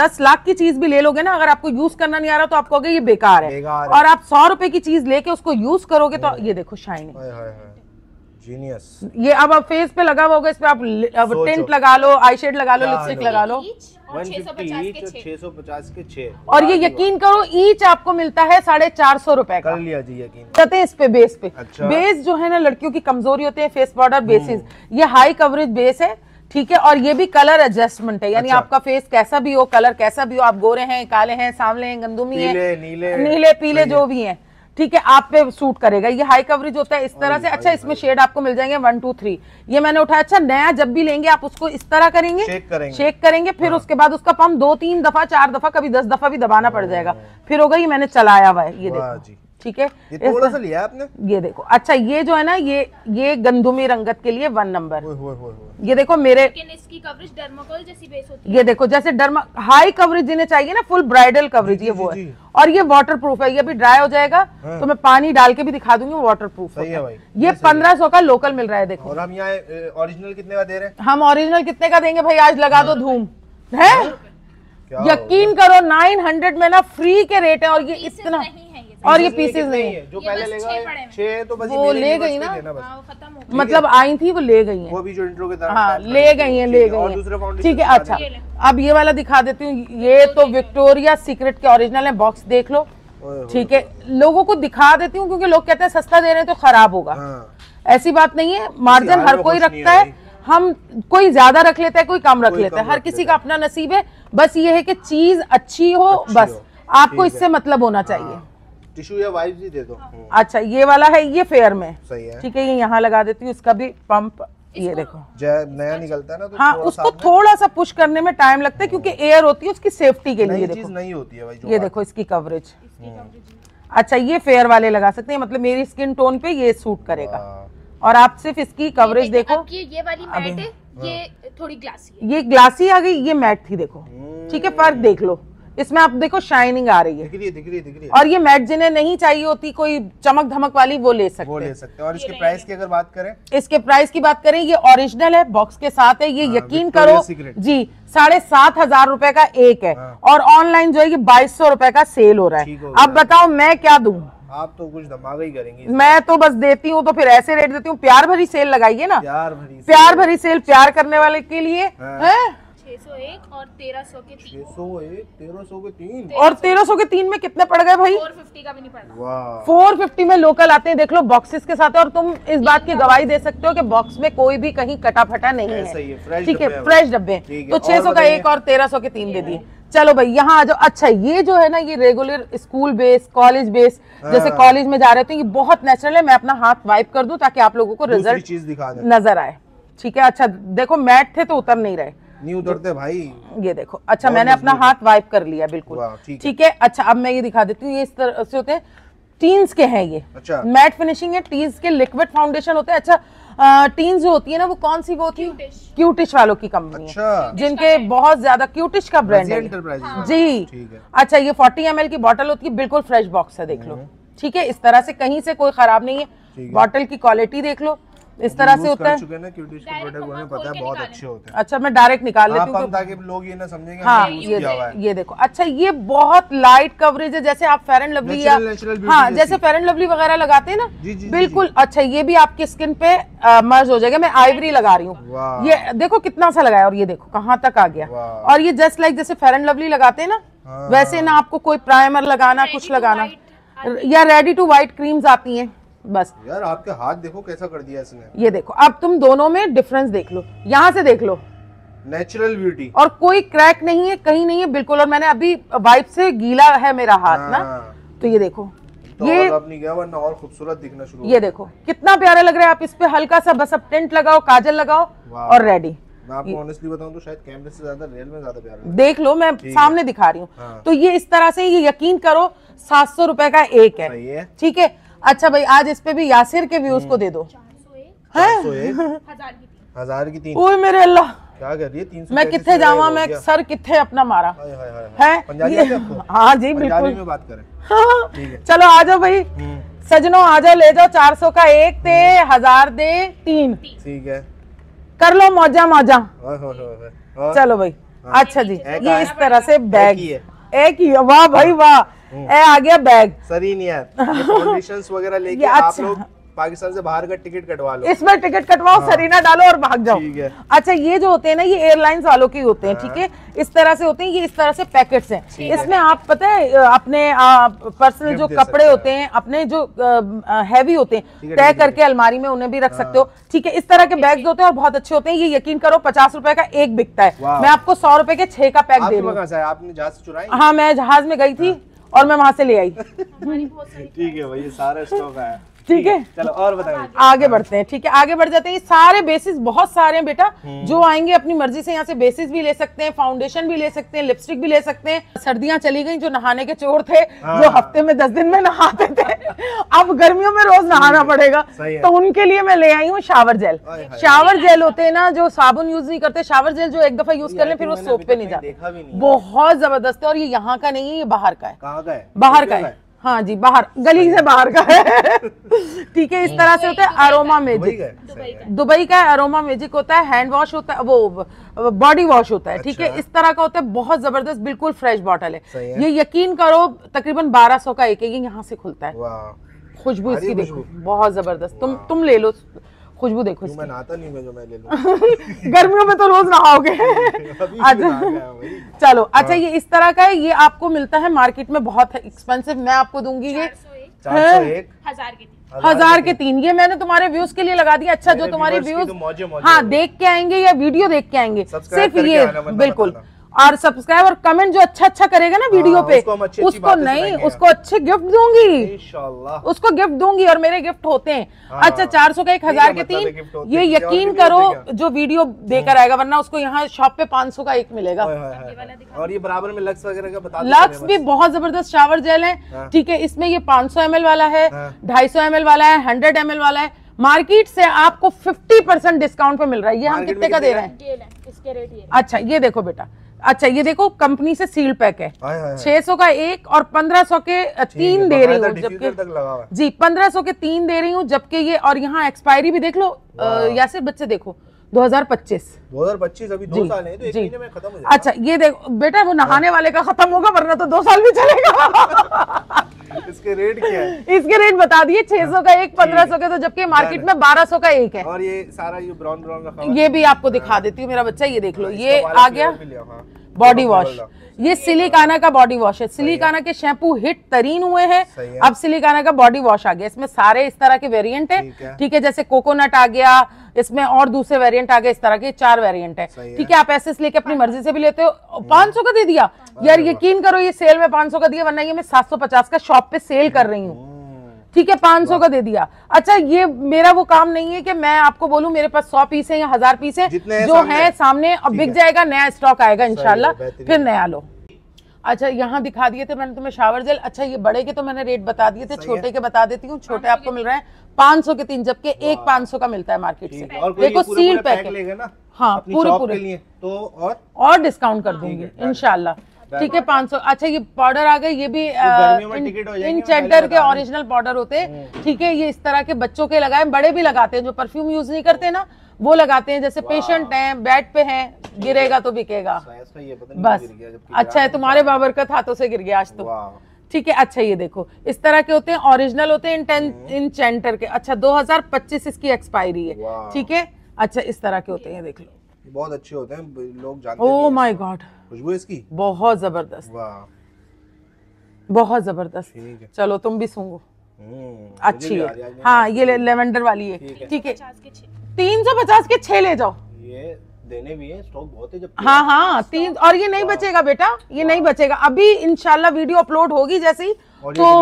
दस लाख की चीज भी ले लोगे ना अगर आपको यूज करना नहीं आ रहा तो आप कहोगे ये बेकार है बेकार और आप सौ रुपए की चीज लेके उसको यूज करोगे तो हाँ। ये देखो शाइनिंग जीनियस ये अब आप फेस पे लगा हुआ होगा इस पे आप अब टेंट लगा लो आई शेड लगा लो लिपस्टिक लगा लो छह सौ पचास के और ये यकीन करो ईच आपको मिलता है साढ़े चार सौ रूपए का लिया जी यकीन कहते हैं इस पे बेस पे अच्छा। बेस जो है ना लड़कियों की कमजोरी होती है फेस पाउडर बेसिस ये हाई कवरेज बेस है ठीक है और ये भी कलर एडजस्टमेंट है यानी अच्छा। आपका फेस कैसा भी हो कलर कैसा भी हो आप गोरे हैं काले हैं सांवले हैं गंदुमी है नीले नीले पीले जो भी है ठीक है आप पे सूट करेगा ये हाई कवरेज होता है इस तरह से अच्छा इसमें शेड आपको मिल जाएंगे वन टू थ्री ये मैंने उठाया अच्छा नया जब भी लेंगे आप उसको इस तरह करेंगे शेक करेंगे, शेक करेंगे फिर हाँ। उसके बाद उसका पंप दो तीन दफा चार दफा कभी दस दफा भी दबाना पड़ हाँ। जाएगा फिर होगा ये मैंने चलाया हुआ है ये देखो ठीक है ये थोड़ा सा लिया आपने ये देखो अच्छा ये जो है ना ये ये गंदुमी रंगत के लिए वन नंबर ये देखो मेरे इसकी कवरेज डर्माकोल जैसी बेस होती है ये देखो जैसे डर्मा हाई कवरेज जिन्हें चाहिए ना फुल ब्राइडल कवरेज ये वो है और ये वाटर प्रूफ है ये भी ड्राई हो जाएगा हाँ। तो मैं पानी डाल के भी दिखा दूंगी वाटर प्रूफ है ये पंद्रह सौ का लोकल मिल रहा है देखो और हम यहाँ ओरिजिनल कितने का दे रहे हैं हम ओरिजिनल कितने का देंगे भाई आज लगा दो हाँ। धूम है यकीन करो नाइन हंड्रेड में ना फ्री के रेट है और ये इतना और ये पीसेस नहीं है जो पहले छह तो बस वो ले गई ना मतलब आई थी वो ले गई है वो भी जो इंट्रो के हाँ ले गई है ले गई ठीक है अच्छा अब ये वाला दिखा देती हूँ ये तो विक्टोरिया सीक्रेट के ओरिजिनल है बॉक्स देख लो ठीक है लोगों को दिखा देती हूँ क्योंकि लोग कहते हैं सस्ता दे रहे हैं तो खराब होगा हाँ। ऐसी बात नहीं है मार्जिन हर कोई रखता है हम कोई ज्यादा रख लेता है कोई कम रख लेता है हर किसी का अपना नसीब है बस ये है कि चीज अच्छी हो अच्छी बस हो। आपको इससे मतलब होना चाहिए हाँ। टिश्यू या वाइप भी दे दो हाँ। हाँ। अच्छा ये वाला है ये फेयर में सही है ठीक है ये यहाँ लगा देती हूँ इसका भी पंप ये देखो नया निकलता है ना तो हाँ उसको थोड़ा सा पुश करने में टाइम लगता है हाँ। क्योंकि एयर होती है उसकी सेफ्टी के लिए देखो नहीं होती है भाई ये देखो इसकी कवरेज अच्छा ये फेयर वाले लगा सकते हैं मतलब मेरी स्किन टोन पे ये सूट करेगा और आप सिर्फ इसकी कवरेज देखो ये, वाली मैट है ये थोड़ी ग्लासी है। ये ग्लासी आ गई ये मैट थी देखो हम्म। ठीक है फर्क देख लो इसमें आप देखो शाइनिंग आ रही है दिख रही है दिख रही है दिख रही और ये मैट जिन्हें नहीं चाहिए होती कोई चमक धमक वाली वो ले सकते वो ले सकते हैं और इसके प्राइस की अगर बात करें इसके प्राइस की बात करें ये ओरिजिनल है बॉक्स के साथ है ये आ, हाँ, यकीन करो जी साढ़े सात हजार रूपए का एक है हाँ। और ऑनलाइन जो है ये बाईस सौ रूपए का सेल हो रहा है अब बताओ मैं क्या दू आप तो कुछ दमाग ही करेंगे मैं तो बस देती हूँ तो फिर ऐसे रेट देती हूँ प्यार भरी सेल लगाइए ना प्यार भरी प्यार भरी सेल प्यार करने वाले के लिए हाँ। है छह सौ एक और तेरह सौ के तीन और तेरह सौ के तीन में कितने पड़ गए भाई फोर फिफ्टी का भी नहीं रहा फोर फिफ्टी में लोकल आते हैं देख लो बॉक्सेस के साथ और तुम इस बात की गवाही दे सकते हो कि बॉक्स में कोई भी कहीं कटा फटा नहीं है ठीक है फ्रेश डब्बे तो छह सौ का एक और तेरह सौ के तीन दे दिए चलो भाई यहाँ आ जाओ अच्छा ये जो है ना ये regular school base college base जैसे कॉलेज हाँ। में जा रहे थे ये बहुत नेचुरल है मैं अपना हाथ वाइप कर दूं ताकि आप लोगों को रिजल्ट नजर आए ठीक है अच्छा देखो मैट थे तो उतर नहीं रहे न्यू उतरते भाई ये देखो अच्छा मैंने अपना हाथ वाइप कर लिया बिल्कुल ठीक है अच्छा अब मैं ये दिखा देती हूँ ये इस तरह से होते हैं टीन्स के हैं ये अच्छा मैट फिनिशिंग है टीन्स के लिक्विड फाउंडेशन होते हैं अच्छा टीन्स जो होती है ना वो कौन सी वो होती है क्यूटिश वालों की कंपनी अच्छा। है जिनके बहुत ज्यादा क्यूटिश का ब्रांड है हाँ। जी अच्छा ये 40 एम की बॉटल होती है बिल्कुल फ्रेश बॉक्स है देख लो हम्म। ठीक है इस तरह से कहीं से कोई खराब नहीं है बॉटल की क्वालिटी देख लो इस तरह से होता है ना क्यूटिश के प्रोडक्ट हमें पता है बहुत अच्छे होते हैं अच्छा मैं डायरेक्ट निकाल हाँ, लेती तो हूँ ताकि लोग ये ना समझेंगे हाँ ये ये देखो अच्छा ये बहुत लाइट कवरेज है जैसे आप फेर एंड लवली या हाँ जैसे फेयर एंड लवली वगैरह लगाते हैं ना बिल्कुल अच्छा ये भी आपकी स्किन पे मर्ज हो जाएगा मैं आईवरी लगा रही हूँ ये देखो कितना सा लगाया और ये देखो कहाँ तक आ गया और ये जस्ट लाइक जैसे फेर एंड लवली लगाते हैं ना हाँ। वैसे ना आपको कोई प्राइमर लगाना कुछ लगाना हाँ या रेडी टू व्हाइट क्रीम्स आती हैं बस यार आपके हाथ देखो कैसा कर दिया इसने ये देखो अब तुम दोनों में डिफरेंस देख लो यहाँ से देख लो नेचुरल ब्यूटी और कोई क्रैक नहीं है कहीं नहीं है बिल्कुल और मैंने अभी वाइप से गीला है मेरा हाथ ना हाँ। तो ये देखो तो ये और वरना और खूबसूरत दिखना शुरू ये देखो कितना प्यारा लग रहा है आप इस पे हल्का सा बस अब टेंट लगाओ काजल लगाओ और रेडी तो शायद कैमरे से ज्यादा में ज्यादा देख लो मैं सामने दिखा रही हूँ हाँ। तो ये इस तरह से ये यकीन करो सात सौ रुपए का एक है ठीक है अच्छा भाई आज इस पे भी यासिर के व्यूज को दे दो हजार की तीन ओए मेरे अल्लाह क्या कर रही है तीन मैं कितने जावा मैं सर कितने अपना मारा है हाँ जी बिल्कुल में बात करें हाँ, हाँ। चलो आ जाओ भाई हम्म। सजनों आ जाओ ले जाओ चार सौ का एक दे हम्म। हजार दे तीन ठीक है कर लो मौजा मौजा चलो भाई हाँ। अच्छा जी ये इस तरह से बैग एक ही वाह भाई वाह है आ गया बैग सरीन यार वगैरह लेके आप अच्छा। लोग पाकिस्तान से बाहर का टिकट कटवा लो इसमें टिकट कटवाओ हाँ। सरीना डालो और भाग जाओ ठीक है अच्छा ये जो होते हैं ना ये एयरलाइंस वालों के होते हैं ठीक है थीके? हाँ। इस तरह से होते हैं ये इस तरह से पैकेट्स हैं इसमें आप पता है अपने पर्सनल जो कपड़े होते हैं अपने जो हैवी होते हैं तय करके अलमारी में उन्हें भी रख सकते हो हाँ। ठीक है इस तरह के बैग होते हैं और बहुत अच्छे होते हैं ये यकीन करो पचास रुपए का एक बिकता है मैं आपको सौ रुपए के छह का पैक दे रहा हूँ हाँ मैं जहाज में गई थी हाँ। और मैं वहाँ से ले आई ठीक है भाई सारा स्टॉक आया ठीक है चलो और बताओ आगे बढ़ते हैं ठीक है आगे बढ़ जाते हैं ये सारे बेसिस बहुत सारे हैं बेटा हम्म। जो आएंगे अपनी मर्जी से यहाँ से बेसिस भी ले सकते हैं फाउंडेशन भी ले सकते हैं लिपस्टिक भी ले सकते हैं सर्दियां चली गई जो नहाने के चोर थे हाँ। जो हफ्ते में दस दिन में नहाते थे अब गर्मियों में रोज नहाना हम्म। पड़ेगा तो उनके लिए मैं ले आई हूँ शावर जेल शावर जेल होते हैं ना जो साबुन यूज नहीं करते शावर जेल जो एक दफा यूज कर ले फिर वो सोप पे नहीं जाते बहुत जबरदस्त है और ये यहाँ का नहीं है ये बाहर का है बाहर का है हाँ जी बाहर गली से बाहर का है ठीक है इस हाँ। तरह से होता है अरोमा मैजिक दुबई का अरोमा मैजिक होता है हैंड वॉश होता है वो बॉडी वॉश होता है ठीक है अच्छा। इस तरह का होता है बहुत जबरदस्त बिल्कुल फ्रेश बॉटल है ये यकीन करो तकरीबन 1200 का एक एक यहाँ से खुलता है खुशबू इसकी देखो बहुत जबरदस्त तुम तुम ले लो खुशबू देखो मैं नहाता नहीं मैं जो मैं ले लूं गर्मियों में तो रोज नहाओगे अच्छा चलो अच्छा हाँ। ये इस तरह का है ये आपको मिलता है मार्केट में बहुत एक्सपेंसिव मैं आपको दूंगी ये हजार के हजार के तीन ये मैंने तुम्हारे व्यूज के लिए लगा दिया अच्छा जो तुम्हारे व्यूज तो हाँ देख के आएंगे या वीडियो देख के आएंगे सिर्फ ये बिल्कुल और सब्सक्राइब और कमेंट जो अच्छा अच्छा करेगा ना वीडियो आ, हाँ, पे उसको, उसको नहीं उसको अच्छे गिफ्ट दूंगी उसको गिफ्ट दूंगी और मेरे गिफ्ट होते हैं आ, हाँ। अच्छा चार सौ का एक हजार के मतलब तीन ये यकीन करो जो वीडियो हाँ। देकर आएगा वरना उसको यहाँ शॉप पे पांच सौ का एक मिलेगा और ये बराबर में लक्स वगैरह का बता लक्स भी बहुत जबरदस्त शावर जेल है ठीक है इसमें ये पाँच सौ वाला है ढाई सौ वाला है हंड्रेड एम वाला है मार्केट से आपको फिफ्टी परसेंट डिस्काउंट पे मिल रहा है ये हम कितने का दे रहे हैं अच्छा ये देखो बेटा अच्छा ये देखो कंपनी से सील पैक है छह सौ का एक और पंद्रह सौ के तीन दे रही हूँ जबकि जी पंद्रह सौ के तीन दे रही हूँ जबकि ये और यहाँ एक्सपायरी भी देख लो या सिर्फ बच्चे देखो अभी दो साल है तो एक में खत्म हो जाएगा अच्छा ये देखो बेटा वो नहाने हाँ। वाले का खत्म होगा वरना तो दो साल भी चलेगा इसके रेट क्या है इसके रेट बता दिए 600 का एक 1500 हाँ। का तो जबकि मार्केट में 1200 का एक है और ये सारा ये ब्राउन ब्राउन रखा ये भी आपको दिखा हाँ। देती हूँ मेरा बच्चा ये देख लो ये आ गया बॉडी वॉश ये सिलिकाना का बॉडी वॉश है सिलिकाना के शैम्पू हिट तरीन हुए हैं अब सिलिकाना का बॉडी वॉश आ गया इसमें सारे इस तरह के वेरिएंट है ठीक है जैसे कोकोनट आ गया इसमें और दूसरे वेरियंट आ गए इस तरह के चार वेरियंट है ठीक है आप ऐसे लेके अपनी हाँ। मर्जी से भी लेते हो पांच सौ का दे दिया हाँ। यार यकीन करो ये सेल में पांच सौ का दिया वरना ये मैं सात सौ पचास का शॉप पे सेल कर रही हूँ हम्म। ठीक है पांच सौ का दे दिया अच्छा ये मेरा वो काम नहीं है कि मैं आपको बोलूं मेरे पास सौ पीस है या हजार पीस है जो है सामने अब बिक जाएगा नया स्टॉक आएगा इनशाला फिर नया लो अच्छा यहाँ दिखा दिए थे मैंने तुम्हें शावर जेल अच्छा ये बड़े के तो मैंने रेट बता दिए थे छोटे के बता देती हूँ छोटे आपको मिल रहे हैं पाँच सौ के तीन जबकि एक पाँच सौ का मिलता है मार्केट से देखो सील पैक हाँ पूरे पूरे तो और और डिस्काउंट कर हाँ। दूंगी इनशाला ठीक है पांच सौ अच्छा ये पाउडर आ गए ये भी तो इन, इन चेडर के ओरिजिनल पाउडर होते हैं हम्म। ठीक है ये इस तरह के बच्चों के लगाए बड़े भी लगाते हैं जो परफ्यूम यूज नहीं करते ना वो लगाते हैं जैसे पेशेंट हैं बेड पे हैं गिरेगा तो, तो बिकेगा बस अच्छा है तुम्हारे बाबरकत तो हाथों से गिर गया आज तो ठीक है अच्छा ये देखो इस तरह के होते हैं ओरिजिनल होते हैं इन चेंटर हम्म। के अच्छा 2025 इसकी एक्सपायरी है ठीक है अच्छा इस तरह के होते हैं देख लो बहुत अच्छे होते हैं लोग जानते ओह माय गॉड खुशबू इसकी बहुत जबरदस्त बहुत जबरदस्त चलो तुम भी सूंगो हम्म, अच्छी है हाँ ये लेवेंडर वाली है ठीक है तीन सौ पचास के छह ले जाओ ये देने भी है स्टॉक बहुत है जब हाँ हाँ तीन और ये नहीं हाँ। बचेगा बेटा ये नहीं हाँ। बचेगा अभी इनशाला वीडियो अपलोड होगी जैसी तो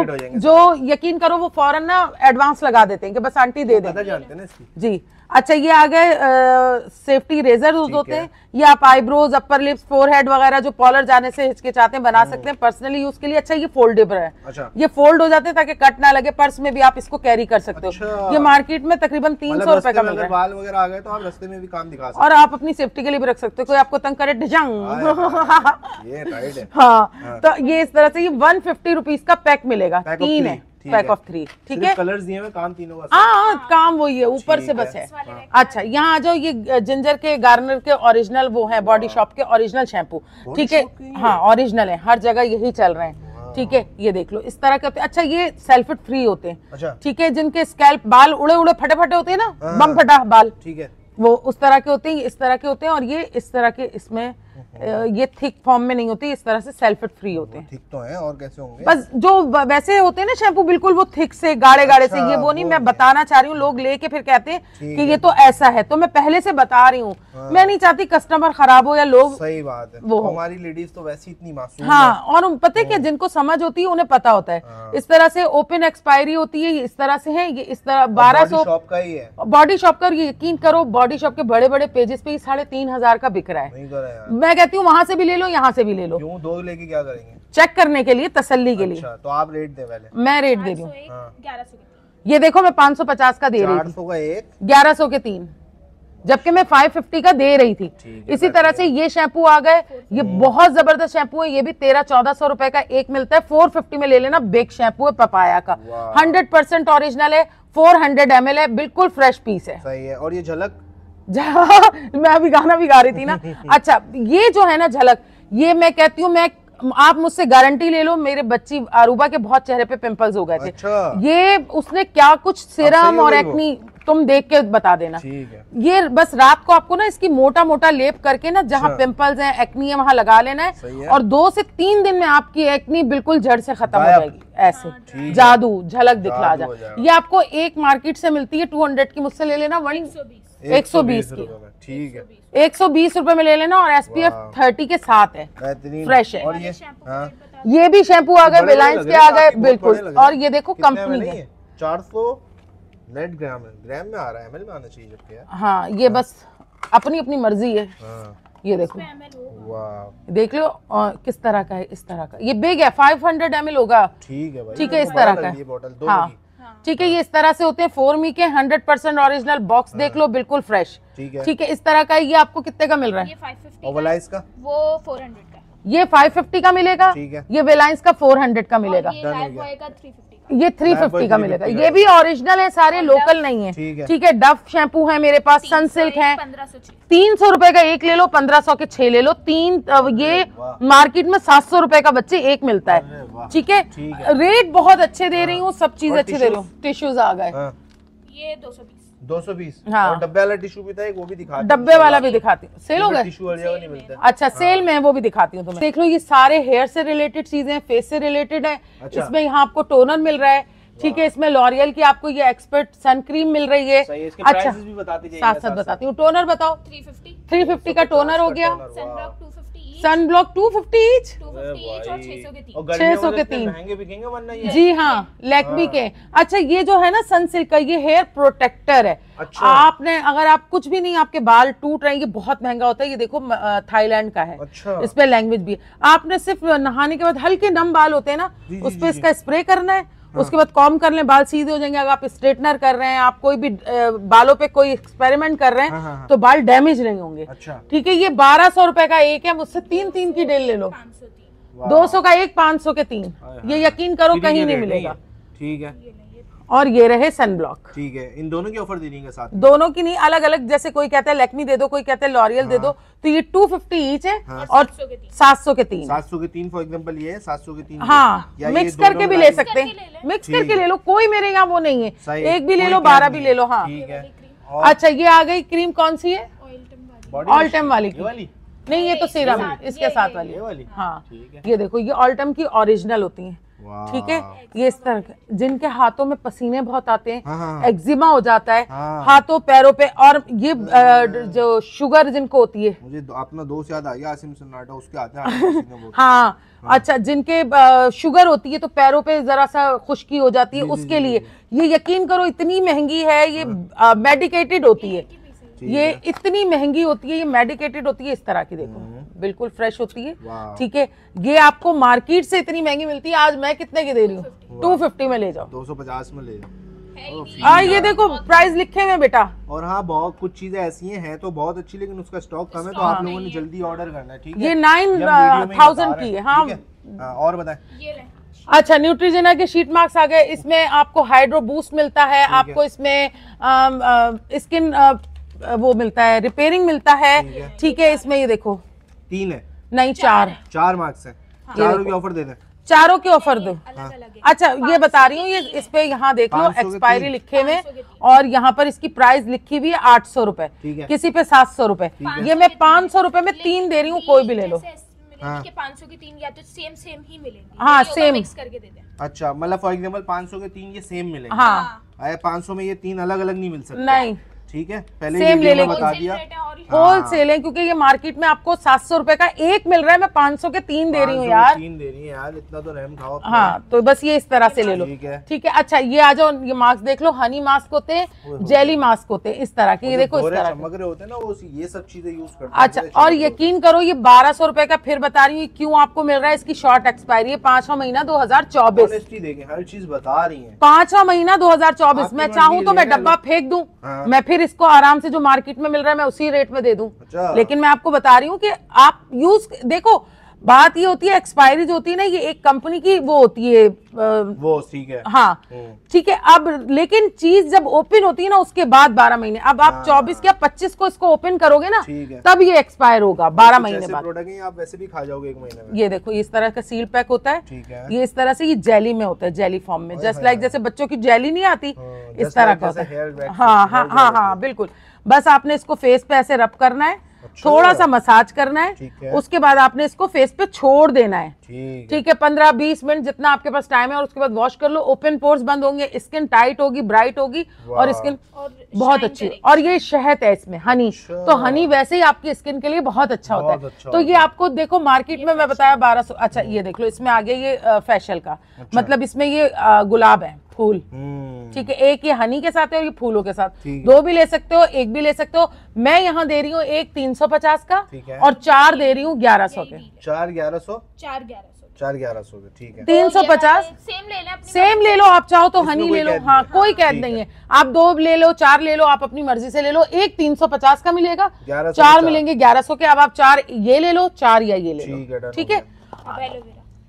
जो यकीन करो वो फॉरन ना एडवांस लगा देते हैं कि बस आंटी दे दे जानते ना जी अच्छा ये आ गए सेफ्टी रेजर होते हैं ये आप आईब्रोज अपर लिप्स फोरहेड वगैरह जो पॉलर जाने से हिचकिचाते हैं बना हम्म। सकते हैं पर्सनली यूज के लिए अच्छा ये फोल्डेबल है अच्छा। ये फोल्ड हो जाते हैं ताकि कट ना लगे पर्स में भी आप इसको कैरी कर सकते हो अच्छा। ये मार्केट में तकरीबन तीन सौ मतलब रुपए का मिल रहा है तो आप रस्ते में भी काम दिखा सकते और आप अपनी सेफ्टी के लिए भी रख सकते हो कोई आपको तंग करे डिजंग हाँ, हाँ तो ये इस तरह से ये वन फिफ्टी रुपीज का पैक मिलेगा तीन है पैक ऑफ थ्री ठीक है कलर्स दिए हुए काम तीनों का हाँ, हाँ काम वही है ऊपर से बस है अच्छा यहाँ आ जाओ ये जिंजर के गार्नर के ओरिजिनल वो है बॉडी शॉप के ओरिजिनल शैम्पू ठीक है हाँ ओरिजिनल है हर जगह यही चल रहे हैं ठीक है ये देख लो इस तरह के अच्छा ये सेल्फिट फ्री होते हैं अच्छा। ठीक है जिनके स्कैल्प बाल उड़े उड़े फटे फटे होते हैं ना हाँ। बम फटा बाल ठीक है वो उस तरह के होते हैं इस तरह के होते हैं और ये इस तरह के इसमें ये थिक फॉर्म में नहीं होती इस तरह से सल्फेट फ्री होते हैं थिक तो है और कैसे होंगे बस जो वैसे होते हैं ना शैम्पू बिल्कुल वो थिक से गाढ़े गाढ़े अच्छा, से ये वो नहीं मैं बताना चाह रही हूँ लोग लेके फिर कहते हैं कि ये तो ऐसा है तो मैं पहले से बता रही हूँ हाँ। मैं नहीं चाहती कस्टमर खराब हो या लोग सही बात है वो हमारी लेडीज तो वैसी इतनी मासूम हाँ और पता है क्या हाँ। जिनको समझ होती है उन्हें पता होता है हाँ। इस तरह से ओपन एक्सपायरी होती है इस तरह से है ये इस तरह बारह सौ का ही है बॉडी शॉप का यकीन करो बॉडी शॉप के बड़े बड़े पेजेस पे साढ़े तीन हजार का बिक रहा है मैं कहती हूँ वहां से भी ले लो यहाँ से भी ले लो क्यों दो लेके क्या करेंगे चेक करने के लिए तसल्ली के लिए अच्छा, तो आप रेट दे पहले मैं रेट दे रही हूँ हाँ। ये देखो मैं पाँच सौ पचास का दे रही थी एक ग्यारह सौ के तीन जबकि मैं 550 का दे रही थी इसी तरह से ये शैम्पू आ गए ये बहुत जबरदस्त शैम्पू है ये भी तेरह चौदह सौ रुपए का एक मिलता है 450 में ले लेना बेक शैम्पू है पपाया का 100 ओरिजिनल है 400 ml है बिल्कुल फ्रेश पीस है सही है और ये झलक मैं अभी गाना भी गा रही थी ना अच्छा ये जो है ना झलक ये मैं कहती हूँ मैं आप मुझसे गारंटी ले लो मेरे बच्ची आरूबा के बहुत चेहरे पे पिंपल्स हो गए थे अच्छा। ये उसने क्या कुछ सिरम और एक्नी तुम देख के बता देना ये बस रात को आपको ना इसकी मोटा मोटा लेप करके ना जहाँ पिंपल्स अच्छा। हैं एक्नी है वहां लगा लेना है, है और दो से तीन दिन में आपकी एक्नी बिल्कुल जड़ से खत्म हो जाएगी ऐसे हाँ, जादू झलक दिखला जाए ये आपको एक मार्केट से मिलती है टू हंड्रेड की मुझसे ले लेना वन एक सौ बीस ठीक है एक सौ बीस रूपए में ले लेना और एस पी एफ थर्टी के साथ है फ्रेश है और ये हाँ। ये भी शैम्पू आ गए रिलायंस के आ गए बिल्कुल और ये देखो कंपनी है चार सौ नेट ग्राम है ग्राम में आ रहा है एमएल में आना चाहिए जबकि हाँ ये हाँ। बस अपनी अपनी मर्जी है हाँ। ये देखो देख लो आ, किस तरह का है इस तरह का ये बिग है फाइव हंड्रेड एम होगा ठीक है ठीक है इस तरह का है बोतल दो हाँ हाँ। ठीक है ये इस तरह से होते हैं फोर मी के हंड्रेड परसेंट ऑरिजिनल बॉक्स देख हाँ। लो बिल्कुल फ्रेश ठीक है ठीक है इस तरह का ये आपको कितने का मिल रहा है ओवलाइज का वो फोर हंड्रेड का ये 550 का मिलेगा ठीक है ये वेलायंस का 400 का मिलेगा और ये ये थ्री फिफ्टी का मिलेगा ये भी ओरिजिनल है सारे लोकल नहीं है ठीक है डफ शैम्पू है मेरे पास सनसिल्क है तीन सौ रूपये का एक ले लो पंद्रह सौ के छह ले लो तीन ये मार्केट में सात सौ रूपये का बच्चे एक मिलता है ठीक है रेट बहुत अच्छे दे रही हूँ सब चीज अच्छे दे रही हूँ टिश्यूज आ गए हाँ। ये दो सौ दो सौ बीस हाँ डब्बे वाला टिश्यू भी था एक वो भी दिखा डब्बे वाला भी हाँ। दिखाती हूँ सेल हो गया टिश्यू अच्छा हाँ। सेल में वो भी दिखाती हूँ देख लो ये सारे हेयर से रिलेटेड चीजें फेस से रिलेटेड है अच्छा। इसमें यहाँ आपको टोनर मिल रहा है ठीक है इसमें लॉरियल की आपको ये एक्सपर्ट सन क्रीम मिल रही है अच्छा साथ साथ बताती हूँ टोनर बताओ थ्री फिफ्टी का टोनर हो गया sun block two fifty each छह सौ के तीन जी हाँ लेकिन हाँ। के अच्छा ये जो है ना सन सिल्क का ये हेयर प्रोटेक्टर है अच्छा। आपने अगर आप कुछ भी नहीं आपके बाल टूट रहे हैं ये बहुत महंगा होता है ये देखो थाईलैंड का है अच्छा। इस पे लैंग्वेज भी आपने सिर्फ नहाने के बाद हल्के नम बाल होते हैं ना उस पर इसका स्प्रे करना है हाँ। उसके बाद कॉम कर लें बाल सीधे हो जाएंगे अगर आप स्ट्रेटनर कर रहे हैं आप कोई भी बालों पे कोई एक्सपेरिमेंट कर रहे हैं हाँ, हाँ, हाँ। तो बाल डैमेज नहीं होंगे अच्छा ठीक है ये बारह सौ रुपए का एक है मुझसे तीन तीन की डेल ले लो दो सौ का एक पांच सौ के तीन ये यकीन करो कहीं नहीं मिलेगा ठीक है और ये रहे सन ब्लॉक ठीक है इन दोनों की ऑफर दे दी साथ दोनों की नहीं अलग अलग जैसे कोई कहता है लेकमी दे दो कोई कहता है लॉरियल हाँ। दे दो तो ये टू फिफ्टी ईच है हाँ। और सात सौ के तीन सात सौ के तीन फॉर एग्जाम्पल ये सात सौ के तीन हाँ मिक्स करके भी ले सकते हैं मिक्स करके ले लो कोई मेरे यहाँ वो नहीं है एक भी ले लो बारह भी ले लो हाँ अच्छा ये आ गई क्रीम कौन सी है ऑल टाइम वाली नहीं ये तो सीरम इसके साथ वाली हाँ ये देखो ये ऑल की ओरिजिनल होती है ठीक है ये इस तरह के जिनके हाथों में पसीने बहुत आते हैं हाँ। एक्जिमा हाँ। हो जाता है हाँ। हाथों पैरों पे और ये हाँ। जो शुगर जिनको होती है मुझे अपना दोस्त याद आया आसिम सन्नाटा उसके हाँ। आते हैं हाँ अच्छा जिनके शुगर होती है तो पैरों पे जरा सा खुश्की हो जाती है उसके लिए ये यकीन करो इतनी महंगी है ये मेडिकेटेड होती है ये इतनी महंगी होती है ये मेडिकेटेड होती है इस तरह की देखो हम्म। बिल्कुल फ्रेश होती है ठीक है ये आपको मार्केट से इतनी महंगी मिलती है आज मैं कितने की दे रही हूँ टू फिफ्टी में ले जाओ दो में ले जाओ आ, हाँ, ये देखो प्राइस लिखे हुए बेटा और हाँ बहुत कुछ चीजें ऐसी हैं तो बहुत अच्छी लेकिन उसका स्टॉक कम है तो आप लोगों ने जल्दी ऑर्डर करना है ठीक है ये नाइन थाउजेंड की हाँ। है हाँ और बताए अच्छा न्यूट्रीजेना के शीट मार्क्स आ गए इसमें आपको हाइड्रो बूस्ट मिलता है आपको इसमें स्किन वो मिलता है रिपेयरिंग मिलता है ठीक है इसमें ये देखो तीन है नहीं चार चार मार्क्स है हाँ। चारों की ऑफर दे दे चारों के ऑफर दो हाँ। अच्छा ये बता रही हूँ ये इस पे यहाँ देख लो एक्सपायरी लिखे हुए और यहाँ पर इसकी प्राइस लिखी हुई है आठ सौ रूपए किसी पे सात सौ रूपए ये मैं पाँच सौ रूपए में तीन दे रही हूँ कोई भी ले लो हाँ। पाँच सौ के तीन या तो सेम से हाँ सेम अच्छा मतलब फॉर एग्जाम्पल पाँच सौ के तीन ये सेम मिले हाँ पाँच सौ में ये तीन अलग अलग नहीं मिल सकते नहीं ठीक है पहले सेम ले लेंगे बता दिया होल सेल हाँ। है क्योंकि ये मार्केट में आपको सात सौ रूपए का एक मिल रहा है मैं पाँच सौ के तीन दे रही हूँ यार तीन दे रही है यार इतना तो रहम खाओ हाँ तो बस ये इस तरह से ले लो ठीक है अच्छा ये आ जाओ ये मास्क देख लो हनी मास्क होते जेली मास्क होते इस तरह के ये देखो इस तरह होते ना वो ये सब चीजें यूज कर अच्छा और यकीन करो ये बारह सौ रूपए का फिर बता रही हूँ क्यूँ आपको मिल रहा है इसकी शॉर्ट एक्सपायरी है पांचवा महीना दो हजार चौबीस हर चीज बता रही है पांचवा महीना दो हजार चौबीस मैं चाहूँ तो मैं डब्बा फेंक दू हाँ। मैं फिर फिर इसको आराम से जो मार्केट में मिल रहा है मैं उसी रेट में दे दूं अच्छा। लेकिन मैं आपको बता रही हूँ कि आप यूज देखो बात ये होती है एक्सपायरी जो होती है ना ये एक कंपनी की वो होती है आ, वो ठीक है हाँ हम्म। ठीक है अब लेकिन चीज जब ओपन होती है ना उसके बाद बारह महीने अब आप हाँ। चौबीस या पच्चीस को इसको ओपन करोगे ना तब ये एक्सपायर होगा तो बारह महीने बाद आप वैसे भी खा जाओगे एक महीने में ये देखो इस तरह का सील पैक होता है ये इस तरह से ये जेली में होता है जेली फॉर्म में जस्ट लाइक जैसे बच्चों की जेली नहीं आती हाँ, इस तरह का हाँ हाँ हाँ हाँ बिल्कुल बस आपने इसको फेस पे ऐसे रब करना है अच्छा। थोड़ा सा मसाज करना है, है उसके बाद आपने इसको फेस पे छोड़ देना है ठीक है पंद्रह बीस मिनट जितना आपके पास टाइम है और उसके बाद वॉश कर लो ओपन पोर्स बंद होंगे स्किन टाइट होगी ब्राइट होगी और स्किन बहुत अच्छी और ये शहद है इसमें हनी अच्छा। तो हनी वैसे ही आपकी स्किन के लिए बहुत अच्छा होता है अच्छा तो ये आपको देखो मार्केट में मैं बताया बारह अच्छा ये देख लो इसमें आ गया ये फेशियल का अच्छा। मतलब इसमें ये गुलाब है फूल हम्म। ठीक है एक ये हनी के साथ है और ये फूलों के साथ दो भी ले सकते हो एक भी ले सकते हो मैं यहाँ दे रही हूँ एक तीन सौ पचास का और चार दे रही हूँ ग्यारह सौ के चार ग्यारह सौ चार ग्यारह चार ग्यारह सौ ठीक है तीन सौ पचास सेम ले लें सेम ले लो आप चाहो तो हनी ले लो हाँ कोई कैद नहीं है आप दो ले लो चार ले लो आप अपनी मर्जी से ले लो एक तीन सौ पचास का मिलेगा चार मिलेंगे ग्यारह सौ के अब आप चार ये ले लो चार या ये ले लो ठीक है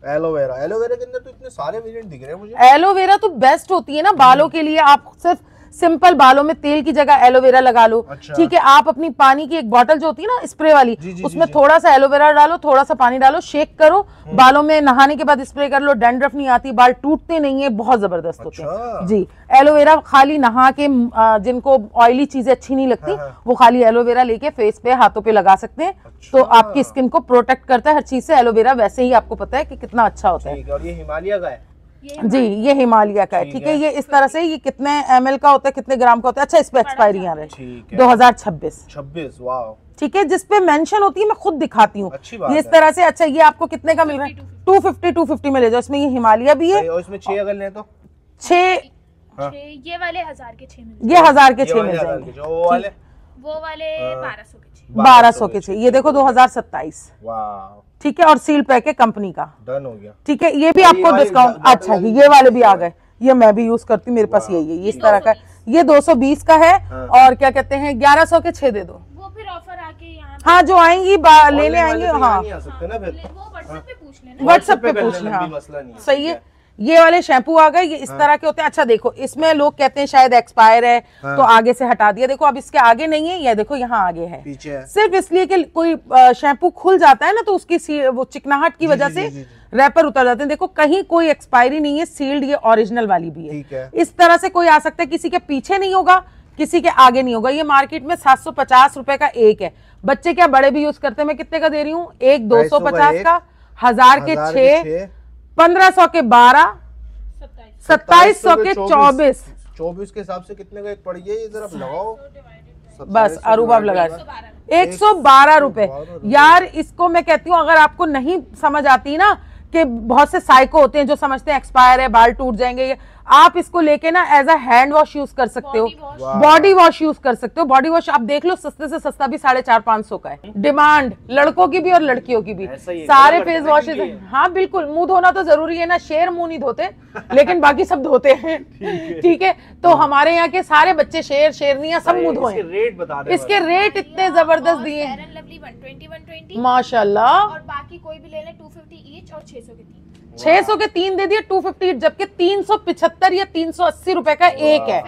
एलोवेरा एलोवेरा के अंदर तो इतने सारे वेरिएंट दिख रहे हैं मुझे एलोवेरा तो बेस्ट होती है ना बालों के लिए आप सिर्फ सिंपल बालों में तेल की जगह एलोवेरा लगा लो अच्छा। ठीक है आप अपनी पानी की एक बॉटल जो होती है ना स्प्रे वाली जी, जी, उसमें जी, थोड़ा सा एलोवेरा डालो थोड़ा सा पानी डालो शेक करो हम्म। बालों में नहाने के बाद स्प्रे कर लो डेंड्रफ नहीं आती बाल टूटते नहीं है बहुत जबरदस्त होते हैं अच्छा। जी एलोवेरा खाली नहा के जिनको ऑयली चीजें अच्छी नहीं लगती हाँ, हाँ। वो खाली एलोवेरा लेके फेस पे हाथों पे लगा सकते हैं अच्छा। तो आपकी स्किन को प्रोटेक्ट करता है हर चीज से एलोवेरा वैसे ही आपको पता है कि कितना अच्छा होता है और ये हिमालय का है जी ये हिमालय का है ठीक है ये इस तरह से ये कितने एम का होता है कितने ग्राम का होता है अच्छा इस पे एक्सपायरी दो हजार छब्बीस छब्बीस ठीक है जिसपे मेंशन होती है मैं खुद दिखाती हूँ ये इस तरह से अच्छा ये आपको कितने का मिल रहा है टू फिफ्टी टू फिफ्टी में ले जाओ इसमें ये हिमालय भी है इसमें छह अगर ले तो छे ये वाले हजार के छह ये हजार के छे मिल जाएंगे वो वाले हाँ। बारह सौ बारह सौ के चाहिए ये देखो दो हजार सत्ताईस ठीक है और सील पैक है कंपनी का डन हो गया ठीक है ये भी आपको डिस्काउंट अच्छा ये वाले भी आ गए ये मैं भी यूज करती हूँ मेरे पास यही है ये इस तरह का ये दो सौ बीस का है हाँ। और क्या कहते हैं ग्यारह सौ के छह दे दो हाँ जो आएंगी लेने आएंगे तो हाँ व्हाट्सएप हाँ। पे पूछ लेना हाँ। सही है ये वाले शैम्पू आ गए ये इस हाँ। तरह के होते हैं अच्छा देखो इसमें लोग कहते हैं शायद एक्सपायर है हाँ। तो आगे से हटा दिया देखो अब इसके आगे नहीं है ये देखो यहाँ आगे है, है। सिर्फ इसलिए कि कोई शैम्पू खुल जाता है ना तो उसकी वो चिकनाहट की वजह से रैपर उतर जाते हैं देखो कहीं कोई एक्सपायरी नहीं है सील्ड ये ओरिजिनल वाली भी है इस तरह से कोई आ सकता है किसी के पीछे नहीं होगा किसी के आगे नहीं होगा ये मार्केट में सात सौ पचास रुपए का एक है बच्चे क्या बड़े भी यूज करते हैं मैं कितने का दे रही हूँ एक दो सौ पचास का हजार के छह पंद्रह सौ के बारह सत्ताईस सौ के चौबीस चौबीस के हिसाब से कितने का एक पड़िए लगाओ बस अरूब आप लगा एक सौ बारह रुपए यार इसको मैं कहती हूँ अगर आपको नहीं समझ आती ना कि बहुत से साइको होते हैं जो समझते हैं एक्सपायर है बाल टूट जाएंगे आप इसको लेके ना as a hand wash use कर सकते हो बॉडी वॉश यूज कर सकते हो बॉडी वॉश आप देख लो सस्ते से सस्ता भी साढ़े चार पांच सौ का है डिमांड लड़कों की भी और लड़कियों की भी सारे फेस वॉशेज हाँ बिल्कुल मुंह धोना तो जरूरी है ना शेर मुंह नहीं धोते लेकिन बाकी सब धोते हैं ठीक है तो हमारे यहाँ के सारे बच्चे शेर शेरनिया सब मुंह धोए इसके रेट इतने जबरदस्त दिए हैं only one twenty one twenty माशाला और बाकी कोई भी ले लें टू फिफ्टी ईच और छह सौ के तीन छह सौ के तीन दे दिए टू फिफ्टी जबकि तीन सौ पिछहत्तर या तीन सौ अस्सी रुपए का एक है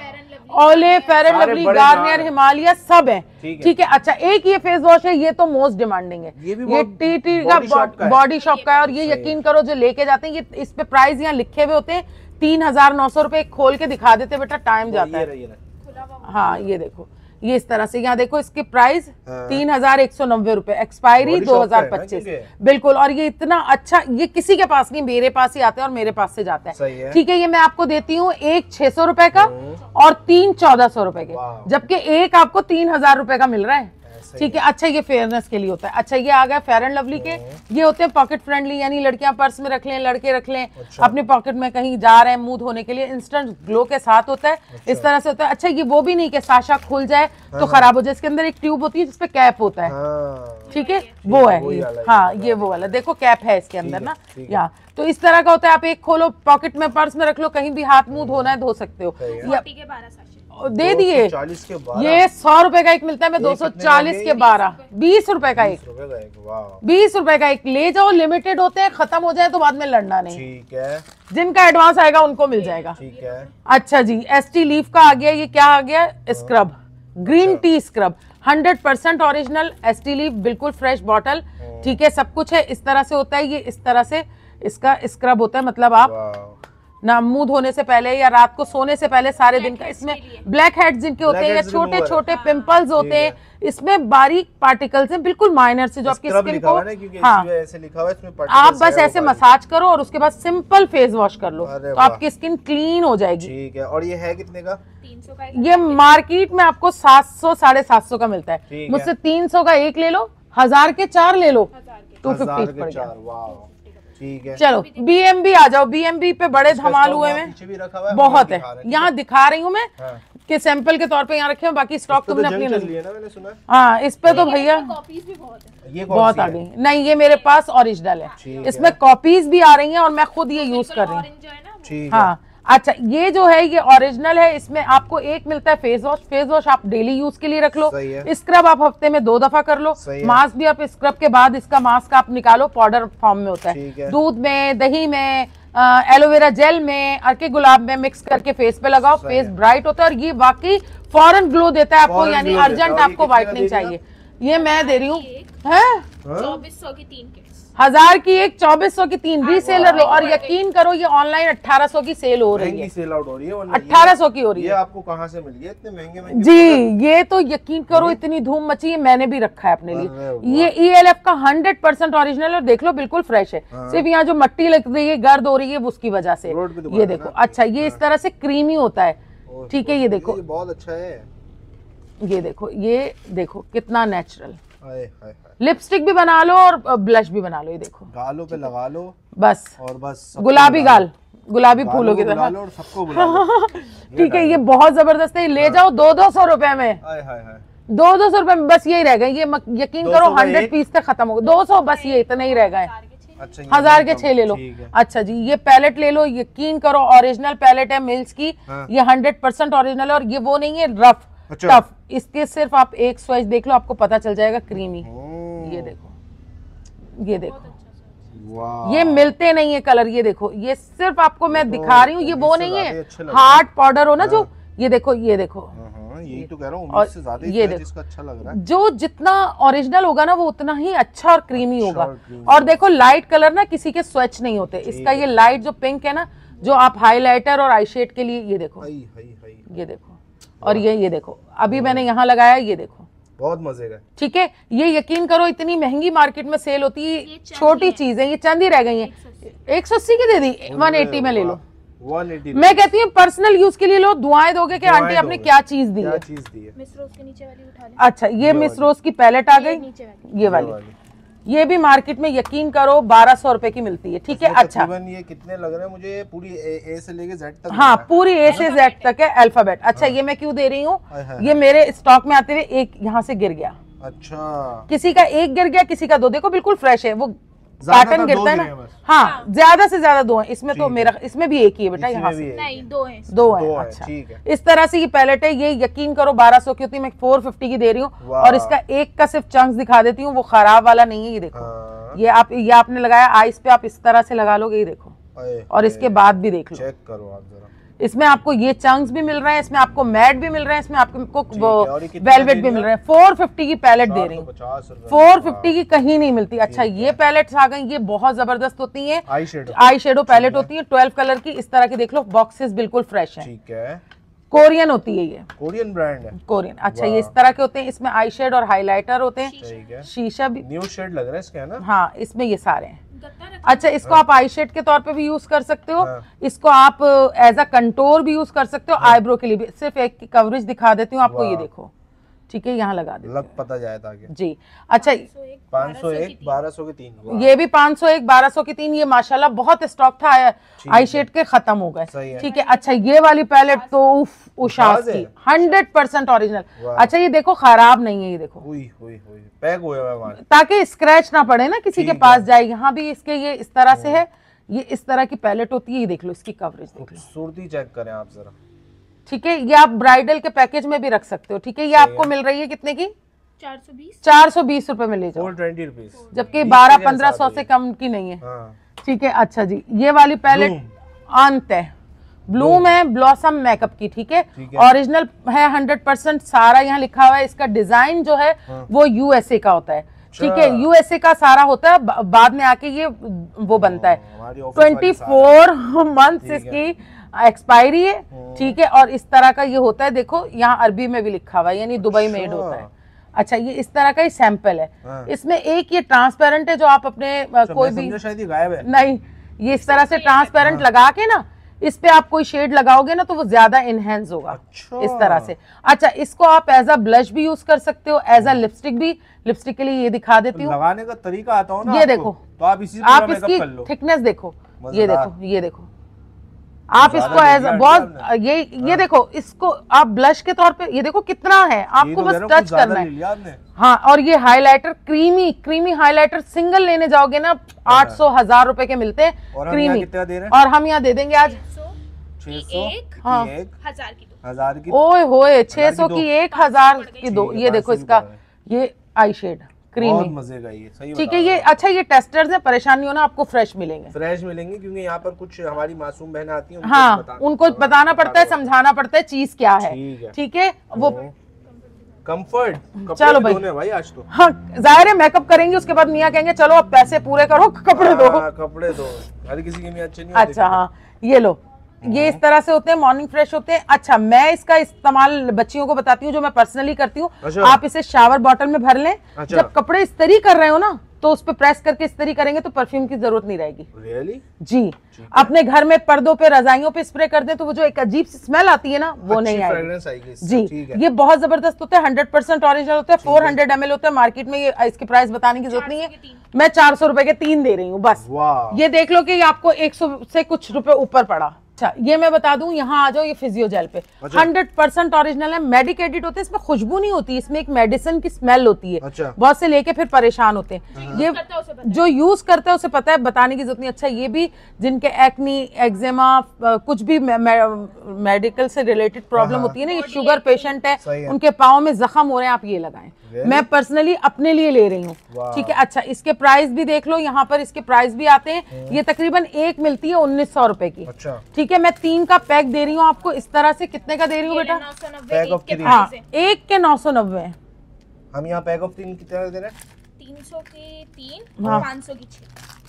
ओले फेरन लवली गार्नियर हिमालय सब है ठीक है अच्छा एक ये फेस वॉश है ये तो मोस्ट डिमांडिंग है ये, ये टी टी का बॉडी शॉप का है और ये यकीन करो जो लेके जाते हैं ये इस पे प्राइस यहाँ लिखे हुए होते हैं तीन हजार नौ सौ रूपए खोल के दिखा देते बेटा टाइम जाता है हाँ ये देखो ये इस तरह से यहाँ देखो इसके प्राइस हाँ। तीन हजार एक सौ नब्बे रूपए एक्सपायरी दो हजार पच्चीस बिल्कुल और ये इतना अच्छा ये किसी के पास नहीं मेरे पास ही आता है और मेरे पास से जाता है ठीक है ये मैं आपको देती हूँ एक छह सौ रूपये का हम्म। और तीन चौदह सौ रूपये के जबकि एक आपको तीन हजार रूपये का मिल रहा है ठीक है अच्छा ये फेयरनेस के लिए होता है अच्छा ये आ गया फेयर एंड लवली के हम्म। ये होते हैं पॉकेट फ्रेंडली यानी लड़कियां पर्स में रख लें लड़के रख लें अच्छा। अपने पॉकेट में कहीं जा रहे हैं मूड होने के लिए इंस्टेंट ग्लो के साथ होता है अच्छा। इस तरह से होता है अच्छा ये वो भी नहीं कि साशा खुल जाए हाँ, तो हाँ। खराब हो जाए इसके अंदर एक ट्यूब होती है जिसपे कैप होता हाँ। है ठीक है वो है हाँ ये वो वाला देखो कैप है इसके अंदर ना यहाँ तो इस तरह का होता है आप एक खोलो पॉकेट में पर्स में रख लो कहीं भी हाथ मुंह धोना है धो सकते हो या दे दिए ये सौ रुपए का एक मिलता है मैं दो सौ चालीस के बारह बीस रुपए का एक बीस रुपए का एक ले जाओ लिमिटेड होते हैं खत्म हो जाए तो बाद में लड़ना नहीं ठीक है जिनका एडवांस आएगा उनको मिल जाएगा ठीक है अच्छा जी एस टी लीफ का आ गया ये क्या आ गया scrub green tea scrub 100% percent original S tea leaf बिल्कुल फ्रेश बॉटल हाँ। ठीक है सब कुछ है इस तरह से होता है ये इस तरह से इसका स्क्रब होता है मतलब आप ना मुंह धोने से पहले या रात को सोने से पहले सारे दिन का इसमें ब्लैक हेड जिनके होते हैं या छोटे छोटे पिंपल्स हाँ। होते हैं इसमें बारीक पार्टिकल्स हैं बिल्कुल माइनर से जो आपकी स्किन को हाँ ऐसे लिखा हुआ इसमें आप बस ऐसे मसाज करो और उसके बाद सिंपल फेस वॉश कर लो तो आपकी स्किन क्लीन हो जाएगी ठीक है और ये है कितने का ये मार्केट में आपको सात सौ साढ़े सात सौ का मिलता है मुझसे तीन सौ का एक ले लो हजार के चार ले लो टू फिफ्टी ठीक है चलो बीएमबी आ जाओ बीएमबी पे बड़े धमाल हुए हैं बहुत है यहाँ दिखा रही हूँ मैं हाँ। के सैंपल के तौर पे यहाँ रखे हैं बाकी स्टॉक तो तुमने मैंने सुना हाँ इस पे तो भैया बहुत आ गई नहीं ये मेरे पास ओरिजिनल है इसमें कॉपीज भी आ रही हैं और मैं खुद ये यूज कर रही हूँ हाँ अच्छा ये जो है ये ओरिजिनल है इसमें आपको एक मिलता है फेस वॉश फेस वॉश आप डेली यूज के लिए रख लो स्क्रब आप हफ्ते में दो दफा कर लो मास्क भी आप स्क्रब के बाद इसका मास्क आप निकालो पाउडर फॉर्म में होता है दूध में दही में एलोवेरा जेल में अर्के गुलाब में मिक्स करके फेस पे लगाओ फेस ब्राइट होता है और ये बाकी फॉरन ग्लो देता है आपको यानी अर्जेंट आपको व्हाइटनिंग चाहिए ये मैं दे रही हूँ चौबीस सौ की तीन हजार की एक चौबीस सौ की तीन रीसेलर लो हाँ, और यकीन करो ये ऑनलाइन अठारह सौ की सेल हो रही है सेल आउट हो रही है अठारह सौ की हो रही है आपको कहाँ से मिल गया इतने महंगे महंगे जी ये तो यकीन करो इतनी धूम मची है मैंने भी रखा है अपने लिए ये ई एल एफ का हंड्रेड परसेंट ऑरिजिनल और देख लो बिल्कुल फ्रेश है हाँ। सिर्फ यहाँ जो मट्टी लग रही है गर्द हो रही है उसकी वजह से तो ये देखो अच्छा ये इस हाँ। तरह से क्रीमी होता है ठीक है ये देखो बहुत अच्छा है ये देखो ये देखो कितना नेचुरल लिपस्टिक भी बना लो और ब्लश भी बना लो ये देखो गालों पे लगा लो बस और बस गुलाबी गाल गुलाबी फूलों की तरह सबको ठीक है ये बहुत जबरदस्त है ले हाँ। जाओ दो दो सौ रुपए में दो दो सौ रुपए में बस यही रह गए ये यकीन करो हंड्रेड पीस तक खत्म हो गए दो सौ बस ये इतना ही रह गए अच्छा हजार के छह अच्छा, ले लो अच्छा जी ये पैलेट ले लो यकीन करो ओरिजिनल पैलेट है मिल्स की हाँ। ये हंड्रेड परसेंट ओरिजिनल है और ये वो नहीं है रफ टफ अच्छा। इसके सिर्फ आप एक स्वाइज देख लो आपको पता चल जाएगा क्रीमी ये देखो ये देखो अच्छा अच्छा ये मिलते नहीं है कलर ये देखो ये सिर्फ आपको मैं तो दिखा रही हूँ ये वो नहीं है हार्ड पाउडर हो ना जो हाँ। ये देखो ये देखो हाँ, हाँ, यही तो कह रहा हूँ ये देखो अच्छा लग रहा है जो जितना ओरिजिनल होगा ना वो उतना ही अच्छा और क्रीमी अच्छा होगा और देखो लाइट कलर ना किसी के स्वच्छ नहीं होते इसका ये लाइट जो पिंक है ना जो आप हाईलाइटर और आई शेड के लिए ये देखो ये देखो और ये ये देखो अभी मैंने यहाँ लगाया ये देखो बहुत मजे का ठीक है ये यकीन करो इतनी महंगी मार्केट में सेल होती है छोटी चीज है ये चांदी रह गई है एक सौ अस्सी की दे दी वन एटी में ले लो मैं कहती हूँ पर्सनल यूज के लिए लो दुआएं दोगे कि आंटी आपने क्या चीज दी है चीज दी है मिस रोज के नीचे वाली उठा अच्छा ये मिस रोज की पैलेट आ गई ये वाली ये भी मार्केट में यकीन करो बारह सौ रूपए की मिलती है ठीक है अच्छा ये कितने लग रहे हैं मुझे पूरी ए, ए से लेके जेड तक हाँ पूरी ए से जेड तक है अल्फाबेट अच्छा हाँ। ये मैं क्यों दे रही हूँ ये मेरे स्टॉक में आते हुए एक यहाँ से गिर गया अच्छा किसी का एक गिर गया किसी का दो देखो बिल्कुल फ्रेश है वो पैटर्न गिरता है ना हाँ, हाँ ज्यादा से ज्यादा दो है इसमें तो मेरा इसमें भी एक ही है बेटा यहाँ से नहीं दो अच्छा। है दो है अच्छा इस तरह से ये पैलेट है ये यकीन करो 1200 की होती है मैं 450 की दे रही हूँ और इसका एक का सिर्फ चंक्स दिखा देती हूँ वो खराब वाला नहीं है ये देखो हाँ। ये आप ये आपने लगाया आइस पे आप इस तरह से लगा लोगे ये देखो और इसके बाद भी देख लो चेक करो आप जरा इसमें आपको ये चंक्स भी मिल रहे हैं इसमें आपको मैट भी मिल रहे हैं इसमें आपको वेलवेट भी मिल रहे हैं फोर फिफ्टी की पैलेट दे रही है फोर फिफ्टी की कहीं नहीं मिलती अच्छा ये पैलेट्स आ गई ये बहुत जबरदस्त होती है आई शेडो पैलेट होती है ट्वेल्व कलर की इस तरह की देख लो बॉक्सेस बिल्कुल फ्रेश है कोरियन होती है ये कोरियन ब्रांड है कोरियन अच्छा ये इस तरह के होते हैं इसमें आई शेड और हाईलाइटर होते हैं शीशा भी न्यू शेड लग रहा है इसके ना हाँ इसमें ये सारे हैं अच्छा इसको आप आई हाँ। शेड के तौर पे भी यूज कर सकते हो हाँ। इसको आप एज अ कंटोर भी यूज कर सकते हो आईब्रो हाँ। के लिए भी सिर्फ एक कवरेज दिखा देती हूँ आपको ये देखो ठीक है यहाँ लगा लग पता जाए ताकि जी अच्छा पाँच सौ एक बारह सौ की तीन ये भी पाँच सौ एक बारह सौ की तीन ये माशाल्लाह बहुत स्टॉक था आई शेड के खत्म हो गए ठीक है अच्छा ये वाली पैलेट तो उफ उषास की हंड्रेड परसेंट ऑरिजिनल अच्छा ये देखो खराब नहीं है ये देखो हुई, हुई, हुई। पैक हुआ ताकि स्क्रैच ना पड़े ना किसी के पास जाए यहाँ भी इसके ये इस तरह से हम्म। है ये इस तरह की पैलेट होती है ये देख लो इसकी कवरेज देख लो सूरती चेक करें आप जरा ठीक है ये आप ब्राइडल के पैकेज में भी रख सकते हो ठीक है ये आपको मिल रही है कितने की चार सौ बीस रूपए में ले जाओ ट्वेंटी रुपीज जबकि बारह पंद्रह सौ से कम की नहीं है हाँ। ठीक है अच्छा जी ये वाली पैलेट अंत है ब्लूम है ब्लॉसम मेकअप की ठीक है ओरिजिनल है हंड्रेड परसेंट सारा यहाँ लिखा हुआ है इसका डिजाइन जो है हाँ। वो यूएसए का होता है अच्छा। ठीक है यूएसए का सारा होता है बाद में आके ये वो बनता है ट्वेंटी फोर मंथ इसकी एक्सपायरी है हाँ। ठीक है और इस तरह का ये होता है देखो यहाँ अरबी में भी लिखा हुआ है यानी दुबई मेड अच्छा। होता है अच्छा ये इस तरह का ही सैंपल है हाँ। इसमें एक ये ट्रांसपेरेंट है जो आप अपने अच्छा, कोई भी शायद गायब है नहीं ये इस तरह से ट्रांसपेरेंट हाँ। लगा के ना इस पे आप कोई शेड लगाओगे ना तो वो ज्यादा इनहेंस होगा अच्छा। इस तरह से अच्छा इसको आप एज अ ब्लश भी यूज कर सकते हो एज अ लिपस्टिक भी लिपस्टिक के लिए ये दिखा देती हूँ लगाने का तरीका आता हो ना ये देखो तो आप इसी आप इसकी थिकनेस देखो ये देखो ये देखो आप इसको एज बहुत ये ये हाँ। देखो इसको आप ब्लश के तौर पे ये देखो कितना है आपको तो बस टच करना है हाँ और ये highlighter creamy creamy highlighter single लेने जाओगे ना हाँ। आठ सौ हजार रुपए के मिलते हैं क्रीमी और हम यहाँ दे देंगे आज छो हाँ। हाँ। एक हजार की दो हजार की ओए छह सौ की एक हजार की दो ये देखो इसका ये आई शेड क्रीम मजे का ये सही ठीक है ये अच्छा ये टेस्टर्स है परेशानी होना आपको फ्रेश मिलेंगे फ्रेश मिलेंगे क्योंकि यहाँ पर कुछ हमारी मासूम बहन आती है हाँ उनको बताना पड़ता है समझाना पड़ता है चीज क्या है ठीक है वो हाँ। कंफर्ट चलो भाई भाई आज तो हाँ जाहिर है मेकअप करेंगे उसके बाद मियाँ कहेंगे चलो अब पैसे पूरे करो कपड़े दो कपड़े दो हर किसी की मियाँ नहीं अच्छा हाँ ये लो ये इस तरह से होते हैं मॉर्निंग फ्रेश होते हैं अच्छा मैं इसका इस्तेमाल बच्चियों को बताती हूँ जो मैं पर्सनली करती हूँ अच्छा। आप इसे शावर बॉटल में भर लें अच्छा। जब कपड़े इस्तरी कर रहे हो ना तो उस पर प्रेस करके इस्तरी करेंगे तो परफ्यूम की जरूरत नहीं रहेगी really? जी अपने घर में पर्दों पे रजाइयों पे स्प्रे कर दे तो वो जो एक अजीब सी स्मेल आती है ना वो नहीं आएगी जी ये बहुत जबरदस्त होते हैं हंड्रेड परसेंट ऑरिजिनल होते हैं फोर हंड्रेड एम होते हैं मार्केट में ये इसके प्राइस बताने की जरूरत नहीं है मैं चार सौ रुपए के तीन दे रही हूँ बस ये देख लो कि आपको एक सौ से कुछ रुपए ऊपर पड़ा अच्छा ये मैं बता दूं यहाँ आ जाओ ये जेल पे हंड्रेड परसेंट ऑरिजिनल है मेडिकेटेड होते हैं इसमें खुशबू नहीं होती इसमें एक मेडिसिन की स्मेल होती है अच्छा। बहुत से लेके फिर परेशान होते हैं हाँ। ये जो यूज करते है उसे पता है बताने की जरूरत नहीं अच्छा ये भी जिनके एक्नी एक्जेमा कुछ भी मेडिकल से रिलेटेड प्रॉब्लम हाँ। होती है ना ये शुगर पेशेंट है उनके पाओ में जख्म हो रहे हैं आप ये लगाए मैं पर्सनली अपने लिए ले रही हूँ ठीक है अच्छा इसके प्राइस भी देख लो यहाँ पर इसके प्राइस भी आते हैं हम्म। ये तकरीबन एक मिलती है उन्नीस सौ रूपए की अच्छा ठीक है मैं तीन का पैक दे रही हूँ आपको इस तरह से कितने का दे रही हूँ बेटा हाँ एक के नौ सौ नब्बे हम यहाँ पैक ऑफ तीन कितने दे रहे हैं तीन सौ के तीन हाँ। पाँच सौ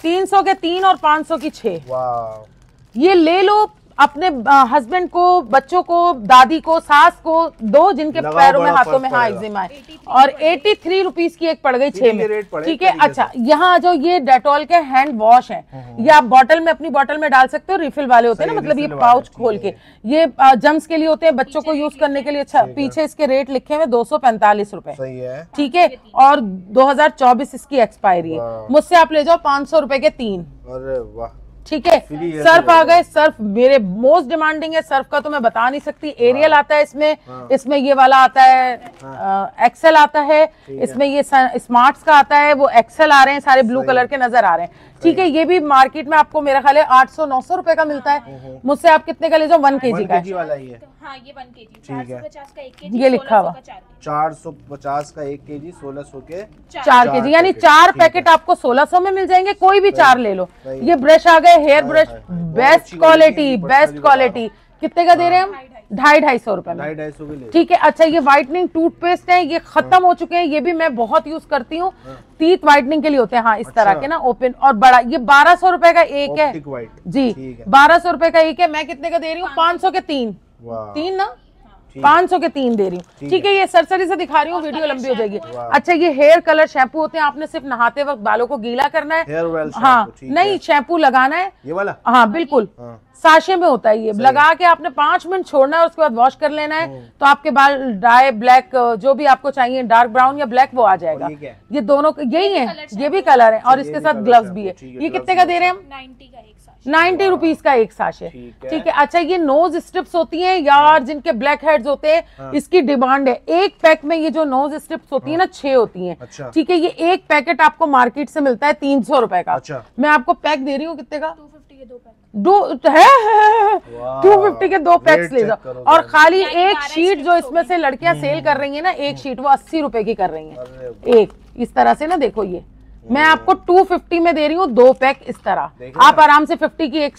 तीन सौ के तीन और पाँच सौ की छह ये ले लो अपने हस्बैंड को बच्चों को दादी को सास को दो जिनके पैरों में हाथों में हाँ एग्जिमा है और 83 थ्री रुपीज की एक पड़ गई छह में ठीक है अच्छा यहाँ जो ये डेटोल के हैंड वॉश है ये आप बॉटल में अपनी बॉटल में डाल सकते हो रिफिल वाले होते हैं ना मतलब ये पाउच खोल के ये जम्स के लिए होते हैं बच्चों को यूज करने के लिए अच्छा पीछे इसके रेट लिखे हुए दो सौ पैंतालीस रुपए ठीक है और दो हजार चौबीस इसकी एक्सपायरी है मुझसे आप ले जाओ पांच सौ के तीन अरे वाह ठीक है सर्फ आ गए सर्फ मेरे मोस्ट डिमांडिंग है सर्फ का तो मैं बता नहीं सकती एरियल हाँ। आता है इसमें हाँ। इसमें ये वाला आता है एक्सेल हाँ। आता है इसमें ये स्मार्ट्स का आता है वो एक्सेल आ रहे हैं सारे ब्लू कलर के नजर आ रहे हैं ठीक है ये भी मार्केट में आपको मेरा ख्याल है आठ सौ नौ सौ रूपये का मिलता है हम्म, हम्म, हम्म। मुझसे आप कितने का ले जाओ वन के जी का ये लिखा हुआ चार सौ पचास का एक के जी सोलह सौ के चार के जी यानी चार पैकेट आपको सोलह सौ में मिल जाएंगे कोई भी चार ले लो ये ब्रश आ गए hair brush best quality best quality कितने का दे रहे हैं हम ढाई ढाई सौ रुपए ठीक है अच्छा ये व्हाइटनिंग टूथपेस्ट है ये हाँ। खत्म हो चुके हैं ये भी मैं बहुत यूज करती हूँ तीत व्हाइटनिंग के लिए होते हैं हाँ इस अच्छा। तरह के ना ओपन और बड़ा ये बारह सौ रूपये का एक है जी बारह सौ रूपये का एक है मैं कितने का दे रही हूँ पाँच सौ के तीन तीन ना पाँच सौ के तीन दे रही हूँ ठीक है ये सरसरी से दिखा रही हूँ वीडियो लंबी हो जाएगी अच्छा ये हेयर कलर शैम्पू होते हैं आपने सिर्फ नहाते वक्त बालों को गीला करना है हाँ नहीं शैम्पू लगाना है ये वाला हाँ बिल्कुल हाँ। साशे में होता है ये लगा के आपने पांच मिनट छोड़ना है उसके बाद वॉश कर लेना है हम्म। तो आपके बाल ड्राई ब्लैक जो भी आपको चाहिए डार्क ब्राउन या ब्लैक वो आ जाएगा ये दोनों यही है ये भी कलर है और इसके साथ ग्लव्स भी है ये कितने का दे रहे अच्छा। हैं हम नाइन्टी का नाइनटी रुपीज का एक साशे ठीक है अच्छा ये नोज स्ट्रिप्स होती हैं या जिनके ब्लैक हेड्स होते हैं हाँ। इसकी डिमांड है एक पैक में ये जो नोज स्ट्रिप्स होती है ना हाँ। छह होती हैं अच्छा। ठीक है ये एक पैकेट आपको मार्केट से मिलता है तीन सौ रुपए का अच्छा। मैं आपको पैक दे रही हूँ कितने का दो है टू फिफ्टी के दो पैक्स ले जाओ और खाली एक शीट जो इसमें से लड़कियां सेल हम्म। कर रही है ना एक शीट वो अस्सी रुपए की कर रही है एक इस तरह से ना देखो ये मैं आपको 250 में दे रही हूँ दो पैक इस तरह आप आराम से 50 की एक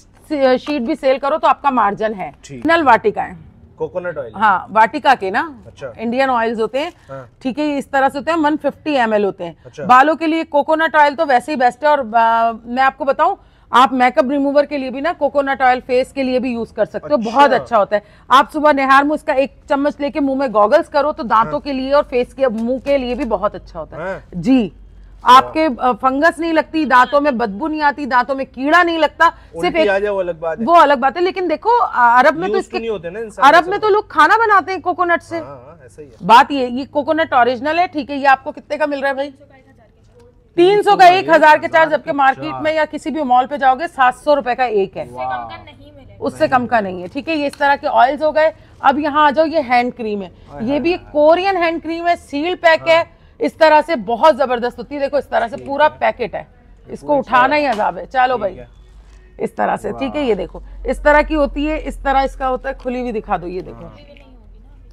शीट भी सेल करो तो आपका मार्जिन है नल वाटिका है कोकोनट ऑयल हाँ वाटिका के ना अच्छा इंडियन ऑयल्स होते हैं हाँ। ठीक है इस तरह से होते हैं 150 फिफ्टी होते हैं अच्छा। बालों के लिए कोकोनट ऑयल तो वैसे ही बेस्ट है और आ, मैं आपको बताऊं आप मेकअप रिमूवर के लिए भी ना कोकोनट ऑयल फेस के लिए भी यूज कर सकते हो बहुत अच्छा।, अच्छा होता है आप सुबह निहार में उसका एक चम्मच लेके मुंह में गॉगल्स करो तो दांतों हाँ। के लिए और फेस के मुंह के लिए भी बहुत अच्छा होता है हाँ। जी आपके फंगस नहीं लगती दांतों में बदबू नहीं आती दांतों में कीड़ा नहीं लगता सिर्फ एक वो अलग बात है वो अलग बात है लेकिन देखो अरब में तो, तो इसके नहीं होते ना अरब में तो लोग खाना बनाते हैं कोकोनट से हाँ, हाँ, बात ये ये कोकोनट ओरिजिनल है ठीक है ये आपको कितने का मिल रहा है भाई तीन सौ का एक हजार के चार्ज जबकि मार्केट में या किसी भी मॉल पे जाओगे सात सौ रुपए का एक है उससे कम का नहीं है ठीक है ये इस तरह के ऑयल्स हो गए अब यहाँ आ जाओ ये हैंड क्रीम है ये भी कोरियन हैंड क्रीम है सील पैक है इस तरह से बहुत जबरदस्त होती है देखो इस तरह से पूरा पैकेट है इसको उठाना ही अजाब है चलो भाई इस तरह से ठीक है ये देखो इस तरह की होती है इस तरह इसका होता है खुली हुई दिखा दो ये हाँ। देखो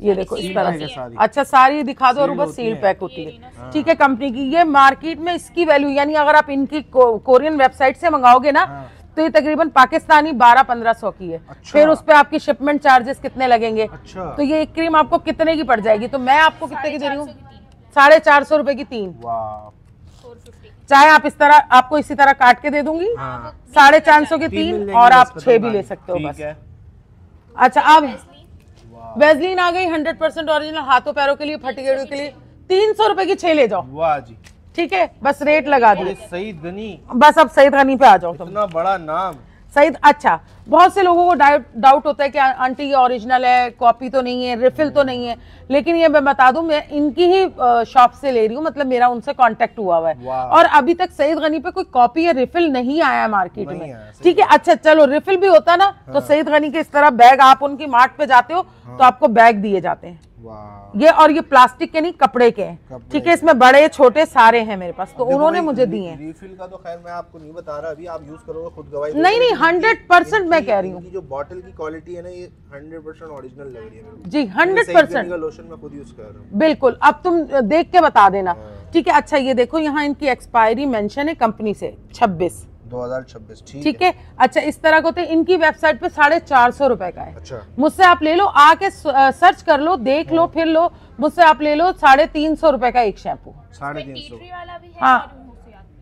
ये देखो इस तरह से अच्छा सारी दिखा दो और ऊपर सील पैक होती है ठीक है कंपनी की ये मार्केट में इसकी वैल्यू यानी अगर आप इनकी कोरियन वेबसाइट से मंगाओगे ना हाँ। तो ये तकरीबन पाकिस्तानी बारह पंद्रह सौ की है अच्छा। फिर उस पर आपकी शिपमेंट चार्जेस कितने लगेंगे अच्छा। तो ये एक क्रीम आपको कितने की पड़ जाएगी तो मैं आपको कितने की दे रही हूँ साढ़े चार सौ रूपए की तीन चाहे आप इस तरह आपको इसी तरह काट के दे दूंगी हाँ। साढ़े चार सौ की तीन और आप छह भी ले सकते हो बस अच्छा अब वेजलिन आ गई हंड्रेड परसेंट ऑरिजिनल हाथों पैरों के लिए फटगेड़ों के लिए तीन सौ रूपए की छह ले जाओ वाह ठीक है बस रेट लगा दो सईद गनी बस अब सईद गनी पे आ जाओ इतना बड़ा नाम सईद अच्छा बहुत से लोगों को डाउट होता है कि आंटी ये ओरिजिनल है कॉपी तो नहीं है रिफिल तो नहीं है लेकिन ये मैं बता दूं मैं इनकी ही शॉप से ले रही हूँ मतलब मेरा उनसे कांटेक्ट हुआ हुआ है और अभी तक सईद गनी पे कोई कॉपी या रिफिल नहीं आया मार्केट में ठीक है अच्छा चलो रिफिल भी होता ना तो हाँ। तो सईद गनी के इस तरह बैग आप उनकी मार्ट पे जाते हो हाँ। तो आपको बैग दिए जाते हैं ये और ये प्लास्टिक के नहीं कपड़े के हैं ठीक है इसमें बड़े छोटे सारे हैं मेरे पास तो उन्होंने मुझे दिए हैं रिफिल का तो खैर मैं आपको नहीं बता रहा अभी आप यूज करोगे खुद गवाही नहीं नहीं हंड्रेड परसेंट मैं मैं कह रही हूँ जो बॉटल की क्वालिटी है ना ये हंड्रेड परसेंट ओरिजिनल लग रही है जी हंड्रेड परसेंट लोशन मैं खुद यूज कर रहा हूँ बिल्कुल अब तुम देख के बता देना हाँ। ठीक है अच्छा ये देखो यहाँ इनकी एक्सपायरी मेंशन है कंपनी से छब्बीस 2026 ठीक, है अच्छा इस तरह को तो इनकी वेबसाइट पे साढ़े चार सौ रूपए का है अच्छा मुझसे आप ले लो आके सर्च कर लो देख लो हाँ। फिर लो मुझसे आप ले लो साढ़े तीन सौ रूपए का एक शैम्पू साढ़े तीन सौ हाँ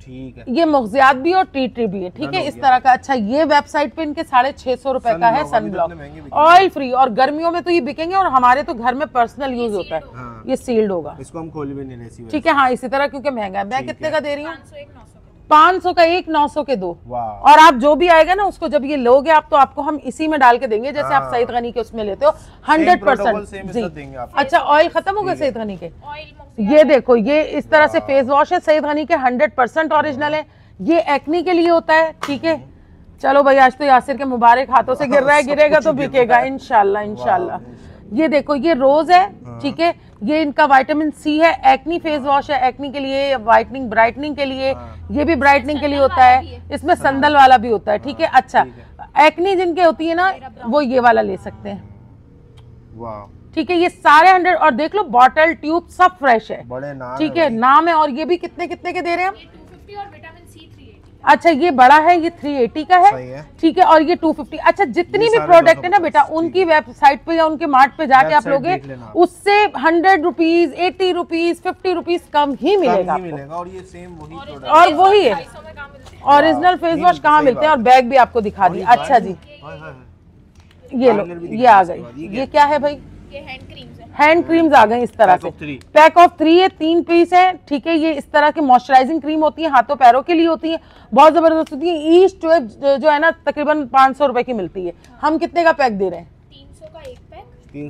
ठीक है ये मुगजियात भी और टी ट्री भी है ठीक है इस तरह का अच्छा ये वेबसाइट पे इनके साढ़े छह सौ रूपए का है सन ब्लॉक ऑयल फ्री और गर्मियों में तो ये बिकेंगे और हमारे तो घर में पर्सनल यूज होता है ये सील्ड होगा इसको हम खोल भी नहीं ठीक है हाँ इसी तरह क्योंकि महंगा है मैं कितने का दे रही हूँ पांच सौ का एक नौ सौ के दो और आप जो भी आएगा ना उसको जब ये लोगे आप तो आपको हम इसी में डाल के देंगे जैसे आप हाँ। सईद गनी के उसमें लेते हो हंड्रेड परसेंट जी अच्छा ऑयल खत्म हो गया सईद गनी के ये देखो ये इस तरह से फेस वॉश है सईद गनी के हंड्रेड परसेंट ऑरिजिनल है ये एक्नी के लिए होता है ठीक है हम्म। चलो भाई आज तो यासिर के मुबारक हाथों से गिर रहा है गिरेगा तो बिकेगा इनशाला इनशाला ये देखो ये रोज है हाँ। ठीक है ये इनका विटामिन सी है एक्नी फेस वॉश है एक्नी के लिए वाइटनिंग ब्राइटनिंग के लिए हाँ। ये भी ब्राइटनिंग के लिए होता है इसमें संदल हाँ। वाला भी होता है ठीक है अच्छा एक्नी जिनके होती है ना वो ये वाला ले सकते हैं ठीक है ये सारे हंड्रेड और देख लो बॉटल ट्यूब सब फ्रेश है ठीक है नाम है और ये भी कितने कितने के दे रहे हैं हम अच्छा ये बड़ा है ये 380 का है ठीक है और ये 250 अच्छा जितनी भी प्रोडक्ट है ना बेटा उनकी वेबसाइट पे या उनके मार्ट पे जाके आप लोगे उससे hundred rupees eighty rupees fifty rupees कम ही मिलेगा, और वही और वही है ओरिजिनल फेस वॉश कहाँ मिलते हैं और हाँ, तो बैग भी आपको दिखा दी अच्छा जी ये लो ये आ गई ये क्या है भाई ये हैंड क्रीम हैंड क्रीम्स आ गए इस तरह से पैक ऑफ थ्री है तीन पीस है ठीक है ये इस तरह की मॉइस्चराइजिंग क्रीम होती है हाथों पैरों के लिए होती है बहुत जबरदस्त होती है ईच जो है जो है ना तकरीबन पांच सौ रुपए की मिलती है हाँ। हम कितने का पैक दे रहे हैं तीन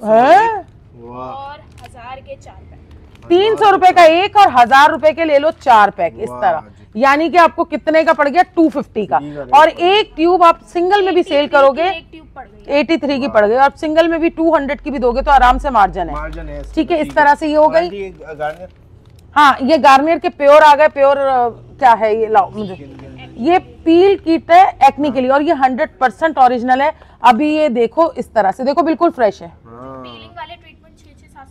सौ का एक और हजार रुपए के ले लो चार पैक इस तरह यानी कि आपको कितने का पड़ गया 250 का और एक ट्यूब आप सिंगल में भी सेल करोगे 83 की हाँ। पड़ गई और सिंगल में भी 200 की भी दोगे तो आराम से मार्जिन है ठीक है इस तरह से ये हो गई हाँ ये गार्नियर के प्योर आ गए प्योर क्या है ये लाओ मुझे ये पील कीट है एक्नी के लिए और ये हंड्रेड परसेंट है अभी ये देखो इस तरह से देखो बिल्कुल फ्रेश है हाँ।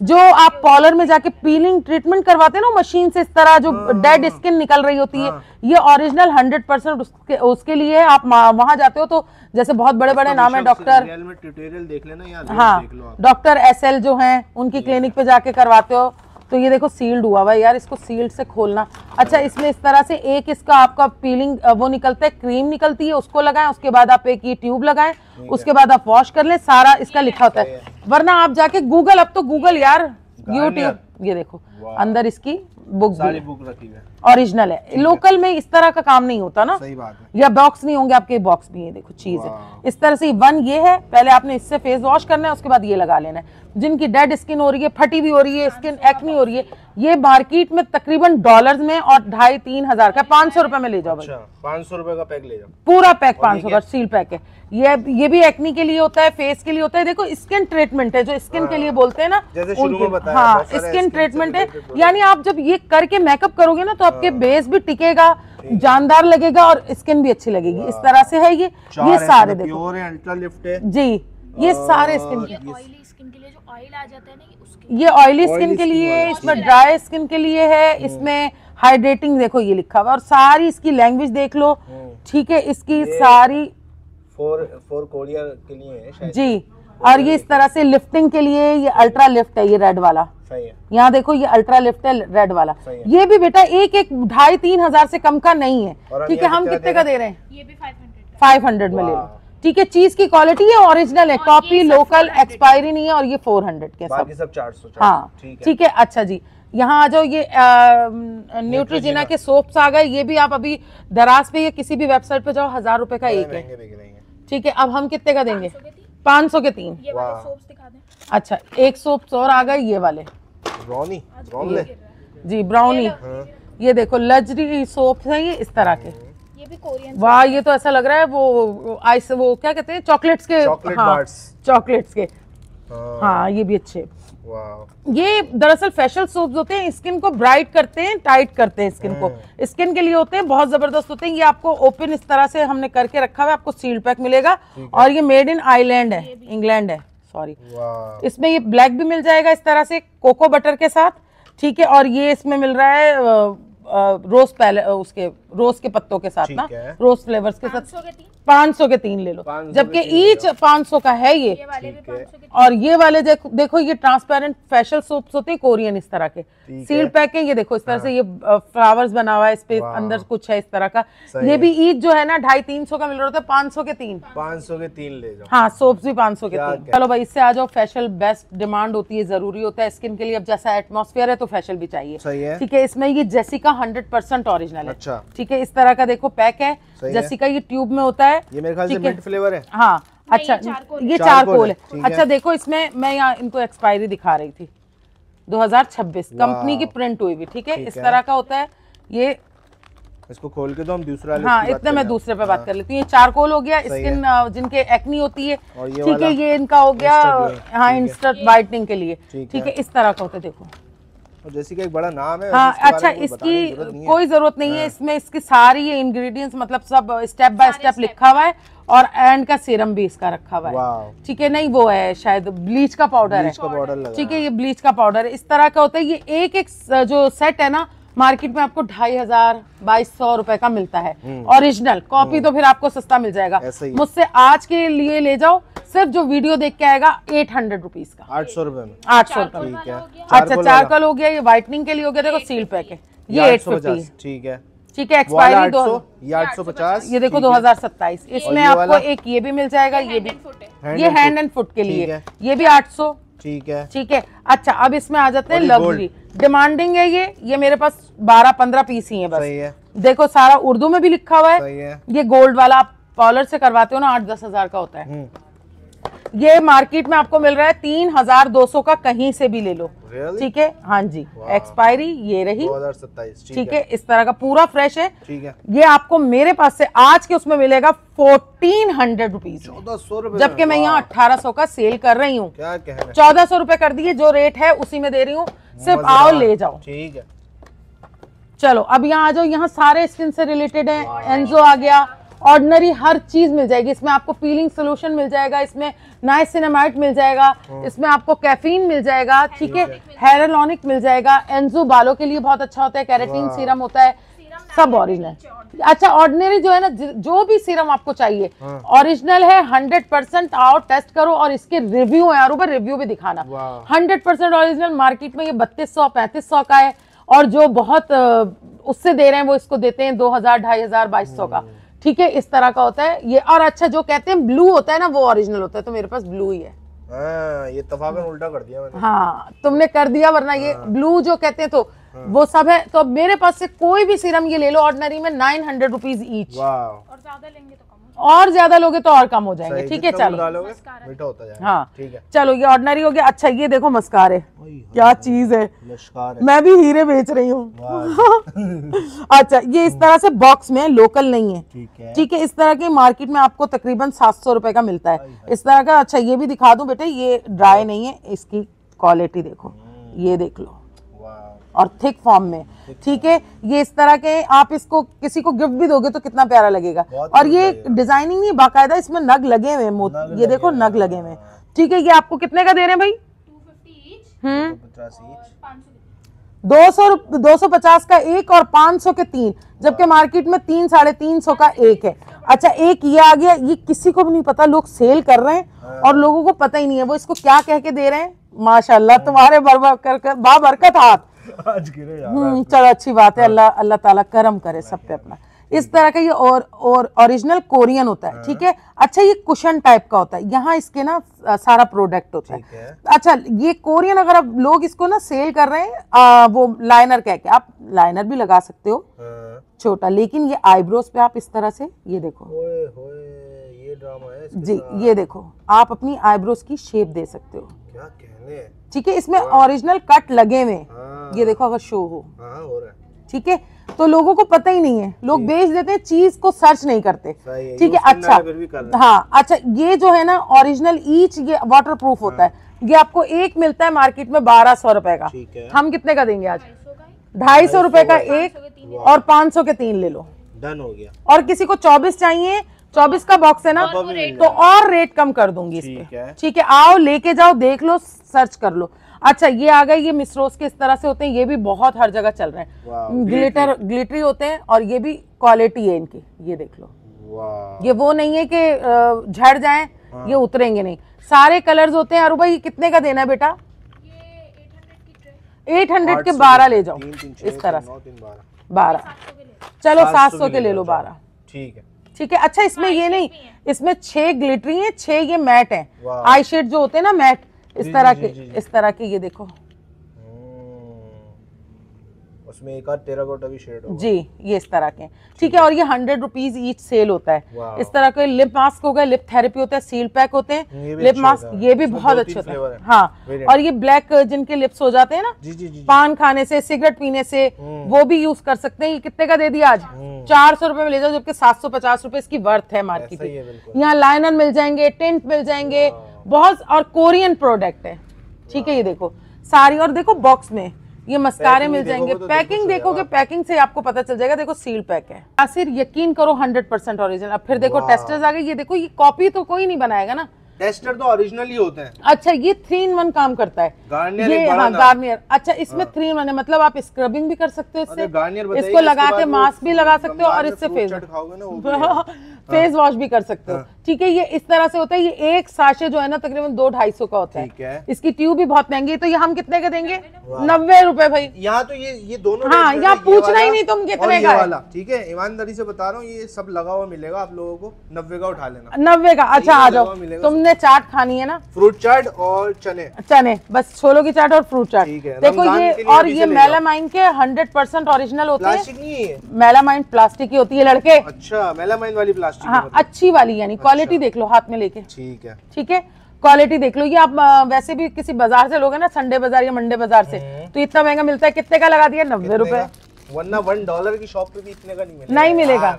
जो आप पॉलर में जाके पीलिंग ट्रीटमेंट करवाते हैं ना मशीन से इस तरह जो डेड हाँ। स्किन निकल रही होती है हाँ। ये ओरिजिनल हंड्रेड परसेंट उसके, उसके लिए आप वहां जाते हो तो जैसे बहुत बड़े बड़े नाम हाँ, है डॉक्टर हाँ डॉक्टर एस एल जो है उनकी क्लिनिक पे जाके करवाते हो तो ये देखो सील्ड हुआ हुआ यार इसको सील्ड से खोलना अच्छा इसमें इस तरह से एक इसका आपका पीलिंग वो निकलता है क्रीम निकलती है उसको लगाएं उसके बाद आप एक ये ट्यूब लगाएं उसके बाद आप वॉश कर लें सारा इसका लिखा होता है वरना आप जाके गूगल अब तो गूगल यार यूट्यूब ये देखो अंदर इसकी बुक सारी बुक रखी है ओरिजिनल है लोकल में इस तरह का काम नहीं होता ना सही बात है या बॉक्स नहीं होंगे आपके बॉक्स भी है देखो चीज है इस तरह से वन ये है पहले आपने इससे फेस वॉश करना है उसके बाद ये लगा लेना है जिनकी डेड स्किन हो रही है फटी भी हो रही है स्किन एक्नी हो रही है ये मार्केट में तकरीबन डॉलर्स में और ढाई तीन हजार का पांच सौ रुपए में ले जाओ अच्छा, पांच सौ रुपए का पैक ले जाओ पूरा पैक पांच सौ का सील पैक है ये ये भी एक्नी के लिए होता है फेस के लिए होता है देखो स्किन ट्रीटमेंट है जो स्किन के लिए हाँ। बोलते हैं ना जैसे हाँ स्किन ट्रीटमेंट है यानी आप जब ये करके मेकअप करोगे ना तो आपके बेस हाँ। भी टिकेगा जानदार लगेगा और स्किन भी अच्छी लगेगी इस तरह से है ये ये तो सारे देखो है जी ये सारे स्किन के स्किन के लिए जो ऑयल आ जाता है ना ये ऑयली स्किन के लिए इसमें ड्राई स्किन के लिए है हाँ। इसमें हाइड्रेटिंग देखो ये लिखा हुआ और सारी इसकी लैंग्वेज देख लो हाँ। ठीक है इसकी सारी फोर फोर कोरियर के लिए है शायद जी और ये इस तरह से लिफ्टिंग के लिए ये अल्ट्रा लिफ्ट है ये रेड वाला यहाँ देखो ये अल्ट्रा लिफ्ट है रेड वाला ये भी बेटा एक एक ढाई तीन हजार से कम का नहीं है ठीक है हम कितने का दे रहे हैं ये भी में ले लो ठीक है चीज की क्वालिटी है ओरिजिनल है कॉपी लोकल एक्सपायरी नहीं है और ये फोर हंड्रेड के सब चार हाँ ठीक है अच्छा जी यहाँ आ जाओ ये न्यूट्रीजिना के सोप्स आ गए ये भी आप अभी दराज पे या किसी भी वेबसाइट पे जाओ हजार रुपए का एक है ठीक है अब हम कितने का देंगे पाँच सौ के तीन ये वाले दिखा अच्छा एक सोप्स और आ गए ये वाले ब्राउनी ब्राउनी जी ब्राउनी हाँ। ये देखो लजरी सोप है ये इस तरह के हम्म। ये भी कोरियन वाह ये तो ऐसा लग रहा है वो आइस वो क्या कहते हैं चॉकलेट्स के चॉकलेट हाँ, चॉकलेट्स के हाँ।, हाँ ये भी अच्छे ये दरअसल फेशियल सोप होते हैं स्किन को ब्राइट करते हैं टाइट करते हैं स्किन को स्किन हम्म। के लिए होते हैं बहुत जबरदस्त होते हैं ये आपको ओपन इस तरह से हमने करके रखा हुआ है आपको सील पैक मिलेगा और ये मेड इन आईलैंड है इंग्लैंड है सॉरी इसमें ये ब्लैक भी मिल जाएगा इस तरह से कोको बटर के साथ ठीक है और ये इसमें मिल रहा है रोज पैले उसके रोज के पत्तों के साथ ना रोज फ्लेवर्स के साथ पाँच सौ के तीन ले लो जबकि ईच पाँच सौ का है ये, ये और ये वाले देखो ये ट्रांसपेरेंट फैशल सोप्स होते हैं कोरियन इस तरह के सील पैक है ये देखो इस तरह से हाँ। ये फ्लावर्स बना हुआ है इस पे अंदर कुछ है इस तरह का ये भी ईच जो है ना ढाई तीन सौ का मिल रहा था पाँच सौ के तीन पाँच सौ के तीन ले जाओ हाँ सोप्स भी पाँच सौ के तीन चलो भाई इससे आ जाओ फैशल बेस्ट डिमांड होती है जरूरी होता है स्किन के लिए अब जैसा एटमोस्फेयर है तो फैशल भी चाहिए ठीक है इसमें ये जेसिका हंड्रेड परसेंट ओरिजिनल है अच्छा। ठीक ठीक है इस तरह का देखो पैक है जैसी का ये ट्यूब में होता है ये मेरे ख्याल से मिंट फ्लेवर है हाँ अच्छा ये चार कोल है, अच्छा देखो इसमें मैं यहाँ इनको एक्सपायरी दिखा रही थी 2026 कंपनी की प्रिंट हुई भी ठीक है इस तरह का होता है ये इसको खोल के तो हम दूसरा हाँ इतना मैं दूसरे पे बात हाँ। कर लेती हूँ ये चारकोल हो गया स्किन जिनके एक्नी होती है ठीक है ये इनका हो गया हाँ इंस्टेंट वाइटनिंग के लिए ठीक है इस तरह का होता है देखो और जैसिका एक बड़ा नाम है हाँ, अच्छा इसकी कोई जरूरत नहीं है हाँ। इसमें इसकी सारी इंग्रेडिएंट्स मतलब सब स्टेप बाय स्टेप लिखा हुआ है और एंड का सीरम भी इसका रखा हुआ है ठीक है नहीं वो है शायद ब्लीच का पाउडर है ठीक है ये ब्लीच का पाउडर है इस तरह का होता है ये एक एक जो सेट है ना मार्केट में आपको ढाई हजार बाईस सौ रुपए का मिलता है ओरिजिनल हम्म। कॉपी हम्म। तो फिर आपको सस्ता मिल जाएगा मुझसे आज के लिए ले जाओ सिर्फ जो वीडियो देख के आएगा एट हंड्रेड रुपीज का आठ सौ रूपये में आठ सौ रूपये अच्छा चार कल हो गया ये व्हाइटनिंग के लिए हो गया देखो सील पैक है ये एट फिफ्टी ठीक है ठीक है एक्सपायरी दो ये आठ सौ पचास ये देखो दो हजार सत्ताईस इसमें आपको एक ये भी मिल जाएगा ये भी ये हैंड एंड फुट के लिए ये भी आठ सौ ठीक है ठीक है अच्छा अब इसमें आ जाते हैं लग्जरी डिमांडिंग है ये ये मेरे पास बारह पंद्रह पीस ही है बस सही है देखो सारा उर्दू में भी लिखा हुआ है, सही है। ये गोल्ड वाला आप पॉलर से करवाते हो ना आठ दस हजार का होता है हम्म। ये मार्केट में आपको मिल रहा है तीन हजार दो सौ का कहीं से भी ले लो really? ठीक है हाँ जी एक्सपायरी ये रही ठीक है इस तरह का पूरा फ्रेश है ठीक है ये आपको मेरे पास से आज के उसमें मिलेगा फोर्टीन हंड्रेड रुपीज जबकि मैं यहाँ अट्ठारह सौ का सेल कर रही हूँ चौदह सौ रूपये कर दिए जो रेट है उसी में दे रही हूँ सिर्फ आओ ले जाओ ठीक है चलो अब यहाँ आ जाओ यहाँ सारे स्किन से रिलेटेड है एनजो आ गया ऑर्डनरी हर चीज मिल जाएगी इसमें आपको पीलिंग सोल्यूशन मिल जाएगा इसमें नाइसिनेमाइट मिल जाएगा इसमें आपको कैफीन मिल जाएगा ठीक है हेरालॉनिक मिल जाएगा एनजो बालों के लिए बहुत अच्छा होता है कैरेटीन सीरम होता है सब ओरिजिनल अच्छा ऑर्डिनरी जो है ना जो भी सीरम आपको चाहिए ओरिजिनल हाँ। है हंड्रेड परसेंट आओ टेस्ट करो और इसके रिव्यू है ऊपर रिव्यू भी दिखाना हंड्रेड परसेंट ऑरिजिनल मार्केट में ये बत्तीस सौ पैंतीस सौ का है और जो बहुत उससे दे रहे हैं वो इसको देते हैं दो हजार ढाई हजार बाईस सौ का ठीक है इस तरह का होता है ये और अच्छा जो कहते हैं ब्लू होता है ना वो ओरिजिनल होता है तो मेरे पास ब्लू ही है हाँ, ये उल्टा कर दिया मैंने हाँ तुमने कर दिया वरना ये ब्लू हाँ। जो कहते हैं तो हाँ। वो सब है तो अब मेरे पास से कोई भी सीरम ये ले लो ऑर्डनरी में नाइन हंड्रेड रुपीज ईच और ज्यादा लेंगे तो और ज्यादा लोगे तो और कम हो जाएंगे ठीक है चलो होता हाँ ठीक है चलो ये ऑर्डनरी हो गया अच्छा ये देखो मस्कार है क्या चीज है मैं भी हीरे बेच रही हूँ अच्छा ये इस तरह से बॉक्स में लोकल नहीं है ठीक है इस तरह के मार्केट में आपको तकरीबन सात सौ रुपए का मिलता है इस तरह का अच्छा ये भी दिखा दू बेटे ये ड्राई नहीं है इसकी क्वालिटी देखो हम्म। ये देख लो और थिक फॉर्म में ठीक है ये इस तरह के आप इसको किसी को गिफ्ट भी दोगे तो कितना प्यारा लगेगा और ये डिजाइनिंग नहीं बाकायदा इसमें नग लगे हुए मोती ये देखो नग लगे हुए ठीक है ये आपको कितने का दे रहे हैं भाई हम्म दो सौ दो सौ पचास का एक और पांच सौ के तीन जबकि मार्केट हाँ। में तीन साढ़े तीन सौ का एक है अच्छा एक ये आ गया ये किसी को भी नहीं पता लोग सेल कर रहे हैं हाँ। और लोगों को पता ही नहीं है वो इसको क्या कह के दे रहे हैं माशाल्लाह तुम्हारे बरबर कर, कर बा हाथ आज गिरे यार हम्म, चलो अच्छी बात है हाँ। अल्लाह अल्लाह ताला करम करे हाँ सब पे हाँ अपना इस तरह का ये और और ओरिजिनल अच्छा, कोरियन होता है ठीक है अच्छा ये कुशन टाइप का होता है यहाँ इसके ना सारा प्रोडक्ट होता है।, है अच्छा ये कोरियन अगर आप लोग इसको ना सेल कर रहे हैं आ, वो लाइनर कह के आप लाइनर भी लगा सकते हो छोटा लेकिन ये आईब्रोज पे आप इस तरह से ये देखो ये ड्रामा है जी ये देखो आप अपनी आईब्रोज की शेप दे सकते हो क्या कहने ठीक है इसमें ओरिजिनल हाँ। कट लगे हुए हाँ। ये देखो अगर शो हो हाँ, ठीक है तो लोगों को पता ही नहीं है लोग बेच देते हैं चीज को सर्च नहीं करते ठीक है अच्छा हाँ अच्छा ये जो है ना ओरिजिनल ईच ये वाटर प्रूफ होता है ये आपको एक मिलता है मार्केट में बारह सौ रुपए का हम कितने का देंगे आज ढाई सौ रुपए का एक और पाँच सौ के तीन ले लो डन हो गया और किसी को चौबीस चाहिए चौबीस का बॉक्स है ना तो और रेट कम कर दूंगी इसके ठीक है आओ लेके जाओ देख लो सर्च कर लो अच्छा ये आ गए ये मिसरोस के इस तरह से होते हैं ये भी बहुत हर जगह चल रहे हैं ग्लिटर ग्लिटरी mm, होते हैं और ये भी क्वालिटी है इनकी ये देख लो ये वो नहीं है कि झड़ जाए हाँ। ये उतरेंगे नहीं सारे कलर्स होते हैं अरुभा ये कितने का देना है बेटा एट हंड्रेड के बारह ले जाओ इस तरह से बारह चलो सात सौ के ले लो बारह ठीक है ठीक है अच्छा इसमें ये नहीं इसमें छह ग्लिटरी है छह ये मैट है आई शेड जो होते हैं ना मैट इस तरह के इस तरह के ये देखो उसमें एक आध टेराकोटा भी शेड होगा जी ये इस तरह के ठीक है और ये हंड्रेड रुपीज ईच सेल होता है इस तरह के लिप मास्क हो गए लिप थेरेपी होता है सील पैक होते हैं लिप मास्क ये भी अच्छा बहुत अच्छे होते हैं हाँ और ये ब्लैक uh, जिनके लिप्स हो जाते हैं ना पान खाने से सिगरेट पीने से हम्म। वो भी यूज कर सकते हैं ये कितने का दे दिया आज हम्म। चार सौ रूपये में ले जाओ जबकि सात सौ पचास रूपये इसकी वर्थ है मार्केट में यहाँ लाइनर मिल जाएंगे टेंट मिल जाएंगे बहुत और कोरियन प्रोडक्ट है ठीक है ये देखो सारी और देखो बॉक्स में ये मस्कारे मिल जाएंगे तो पैकिंग देखोगे पैकिंग हाँ। से आपको पता चल जाएगा देखो सील पैक है आसिर यकीन करो 100% ओरिजिनल अब फिर देखो टेस्टर्स आ गए ये देखो ये कॉपी तो कोई नहीं बनाएगा ना टेस्टर तो ओरिजिनल ही होते हैं अच्छा ये थ्री इन वन काम करता है गार्नियर ये हाँ गार्नियर अच्छा हाँ। इसमें थ्री इन वन है मतलब आप स्क्रबिंग भी कर सकते हो इससे गार्नियर इसको लगा के मास्क भी लगा सकते हो और इससे फेस फेस वॉश भी कर सकते हो हाँ। ठीक है ये इस तरह से होता है ये एक साशे जो है ना तकरीबन दो ढाई सौ का होता है इसकी ट्यूब भी बहुत महंगी है तो ये हम कितने का देंगे नब्बे रुपए भाई यहाँ तो ये ये दोनों हाँ यहाँ पूछना ही नहीं तुम कितने का ठीक है ईमानदारी से बता रहा हूँ ये सब लगा हुआ मिलेगा आप लोगों को नब्बे का उठा लेना नब्बे का अच्छा आ जाओ तुमने तुमने चाट खानी है ना फ्रूट चाट और चने चने बस छोलों की चाट और फ्रूट चाट देखो ये और ये मेलामाइन के हंड्रेड परसेंट होते हैं है मेलामाइन प्लास्टिक की होती है लड़के अच्छा मेलामाइन वाली प्लास्टिक हाँ अच्छी वाली यानी क्वालिटी अच्छा। देख लो हाथ में लेके ठीक है ठीक है क्वालिटी देख लो ये आप वैसे भी किसी बाजार से लोगे ना संडे बाजार या मंडे बाजार से हम्म। तो इतना महंगा मिलता है कितने का लगा दिया नब्बे रुपए वरना वन डॉलर की शॉप पे भी इतने का नहीं मिलेगा नहीं मिलेगा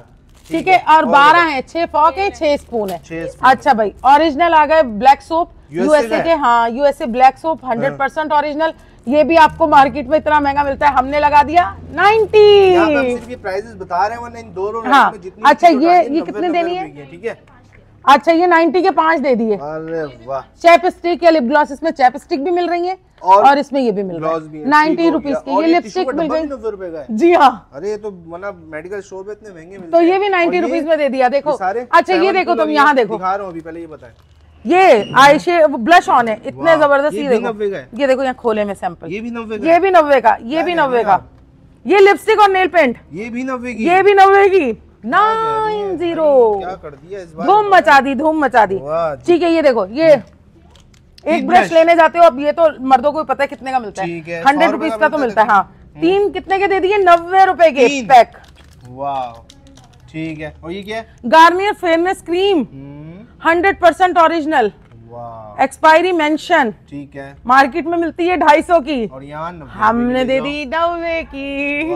ठीक है और बारह है छह फॉक है छह स्पून है अच्छा भाई ओरिजिनल आ गए ब्लैक सोप यूएसए के हाँ USA black soap hundred percent original ये भी आपको मार्केट में इतना महंगा मिलता है हमने लगा दिया नाइनटी प्राइसेस बता रहे हैं हाँ अच्छा ये ये कितने तो देनी है ठीक है अच्छा ये 90 के पांच दे दिए अरे वाह या लिप ग्लॉस इसमें चैपस्टिक भी मिल रही है और, और इसमें ये भी मिल रहा है नाइनटी रुपीज के ये लिपस्टिक मिल गई जी हाँ अरे ये तो मतलब मेडिकल स्टोर पे इतने महंगे तो ये भी नाइनटी रुपीज में दे दिया देखो अच्छा ये देखो तुम यहाँ देखो अभी पहले ये बताए ये आयशे ब्लश ऑन है इतने जबरदस्त ये देखो ये देखो यहाँ खोले में सैंपल ये भी नब्बे ये भी नब्बे का ये भी नब्बे का ये लिपस्टिक और नेल पेंट ये भी नब्बे की ये भी नब्बे की नाइन जीरो धूम मचा दी धूम मचा दी ठीक है ये देखो ये हम्म। एक ब्रश लेने जाते हो अब ये तो मर्दों को पता है कितने का मिलता है हंड्रेड रुपीज का तो मिलता है हाँ हम्म। तीन कितने के दे दिए नब्बे रुपए के पैक ठीक है और ये क्या Garnier fairness cream hmm. Hundred percent original expiry mention ठीक है मार्केट में मिलती है ढाई सौ की और यहाँ हमने दे दी नब्बे की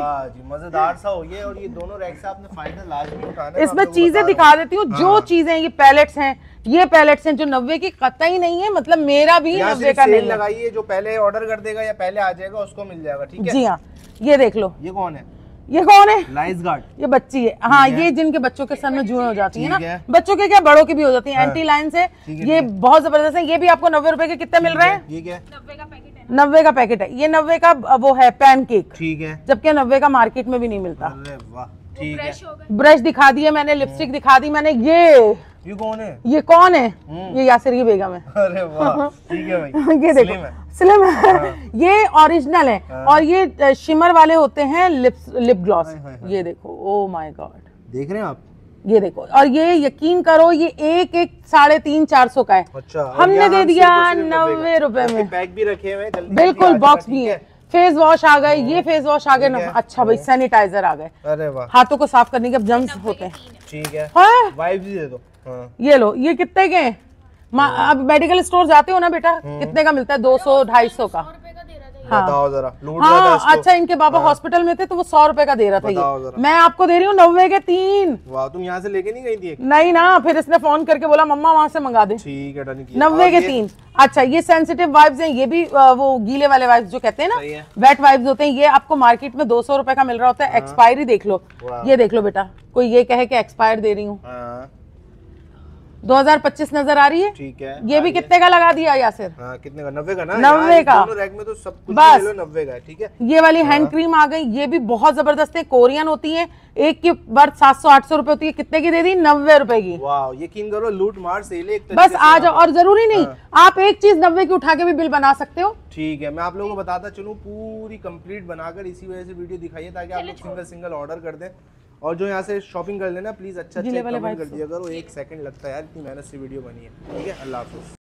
मजेदार सा हो ये और ये दोनों रैक आपने फाइनल लाजमी उठाना इसमें चीजें दिखा देती हूँ हाँ। जो चीजें ये पैलेट्स हैं ये पैलेट्स हैं जो नब्बे की कतई ही नहीं है मतलब मेरा भी नब्बे का नहीं लगाइए जो पहले ऑर्डर कर देगा या पहले आ जाएगा उसको मिल जाएगा ठीक है जी हाँ ये देख लो ये कौन है ये कौन है नाइस गार्ड ये बच्ची है हाँ ये जिनके बच्चों के सर में जुड़े हो जाती है ना बच्चों के क्या बड़ों की भी हो जाती है हाँ। एंटी लाइन से ये बहुत जबरदस्त है ये भी आपको नब्बे रुपए के कितने मिल रहे हैं नब्बे का पैकेट नब्बे का पैकेट है ये नब्बे का वो है पैनकेक ठीक है जबकि नब्बे का मार्केट में भी नहीं मिलता ठीक है ब्रश दिखा दिए मैंने लिपस्टिक हम्म। दिखा दी मैंने ये ये कौन है ये कौन है हम्म। ये यासिर की बेगम है अरे वाह हाँ। ठीक है भाई ये देखो स्लिम है हाँ। ये ओरिजिनल है हाँ। और ये शिमर वाले होते हैं लिप लिप ग्लॉस ये देखो ओ माय गॉड देख रहे हैं आप ये देखो और ये यकीन करो ये एक एक साढ़े तीन चार सौ का है अच्छा, हमने दे दिया नब्बे रुपए में बैग भी रखे हुए बिल्कुल बॉक्स भी है फेस वॉश आ गए ये हम्म। फेस वॉश आ गए ना अच्छा भाई हम्म। सैनिटाइजर आ गए अरे वाह हाथों को साफ करने के अब जम्स होते हैं ठीक है वाइप्स हाँ। दे दो हाँ। ये लो ये कितने के अब मेडिकल स्टोर जाते हो ना बेटा हम्म। कितने का मिलता है दो सौ ढाई सौ का हाँ। हाँ, था अच्छा इनके बाबा हाँ। हॉस्पिटल हाँ। में थे तो वो सौ रुपए का दे रहा था ये मैं आपको दे रही हूँ नब्बे के तीन वाह तुम यहाँ से लेके नहीं गई थी नहीं ना फिर इसने फोन करके बोला मम्मा वहाँ से मंगा दे ठीक है नब्बे के तीन अच्छा ये सेंसिटिव वाइब्स हैं ये भी वो गीले वाले वाइब्स जो कहते हैं ना है। वेट वाइब्स होते हैं ये आपको मार्केट में दो सौ का मिल रहा होता है एक्सपायरी हाँ। देख लो ये देख लो बेटा कोई ये कहे की एक्सपायर दे रही हूँ हाँ। 2025 नजर आ रही है ठीक है ये भी कितने का लगा दिया यासिर हाँ, कितने का नब्बे का ना नब्बे का रैक में तो सब कुछ बस नब्बे का ठीक है ये वाली हैंड हाँ। क्रीम आ गई ये भी बहुत जबरदस्त है कोरियन होती है एक की बर्थ सात सौ आठ सौ रूपये होती है कितने की दे दी नब्बे रूपए की यकीन करो लूट मार से एक बस आ जाओ और जरूरी नहीं हाँ। आप एक चीज नब्बे की उठा के भी बिल बना सकते हो ठीक है मैं आप लोगों को बताता चलू पूरी कंप्लीट बनाकर इसी वजह से वीडियो दिखाई ताकि आप लोग सिंगल सिंगल ऑर्डर कर दें और जो यहाँ से शॉपिंग कर लेना प्लीज़ अच्छा अच्छा कमेंट कर दिया करो एक सेकंड लगता है यार इतनी मेहनत से वीडियो बनी है ठीक है अल्लाह हाफिज़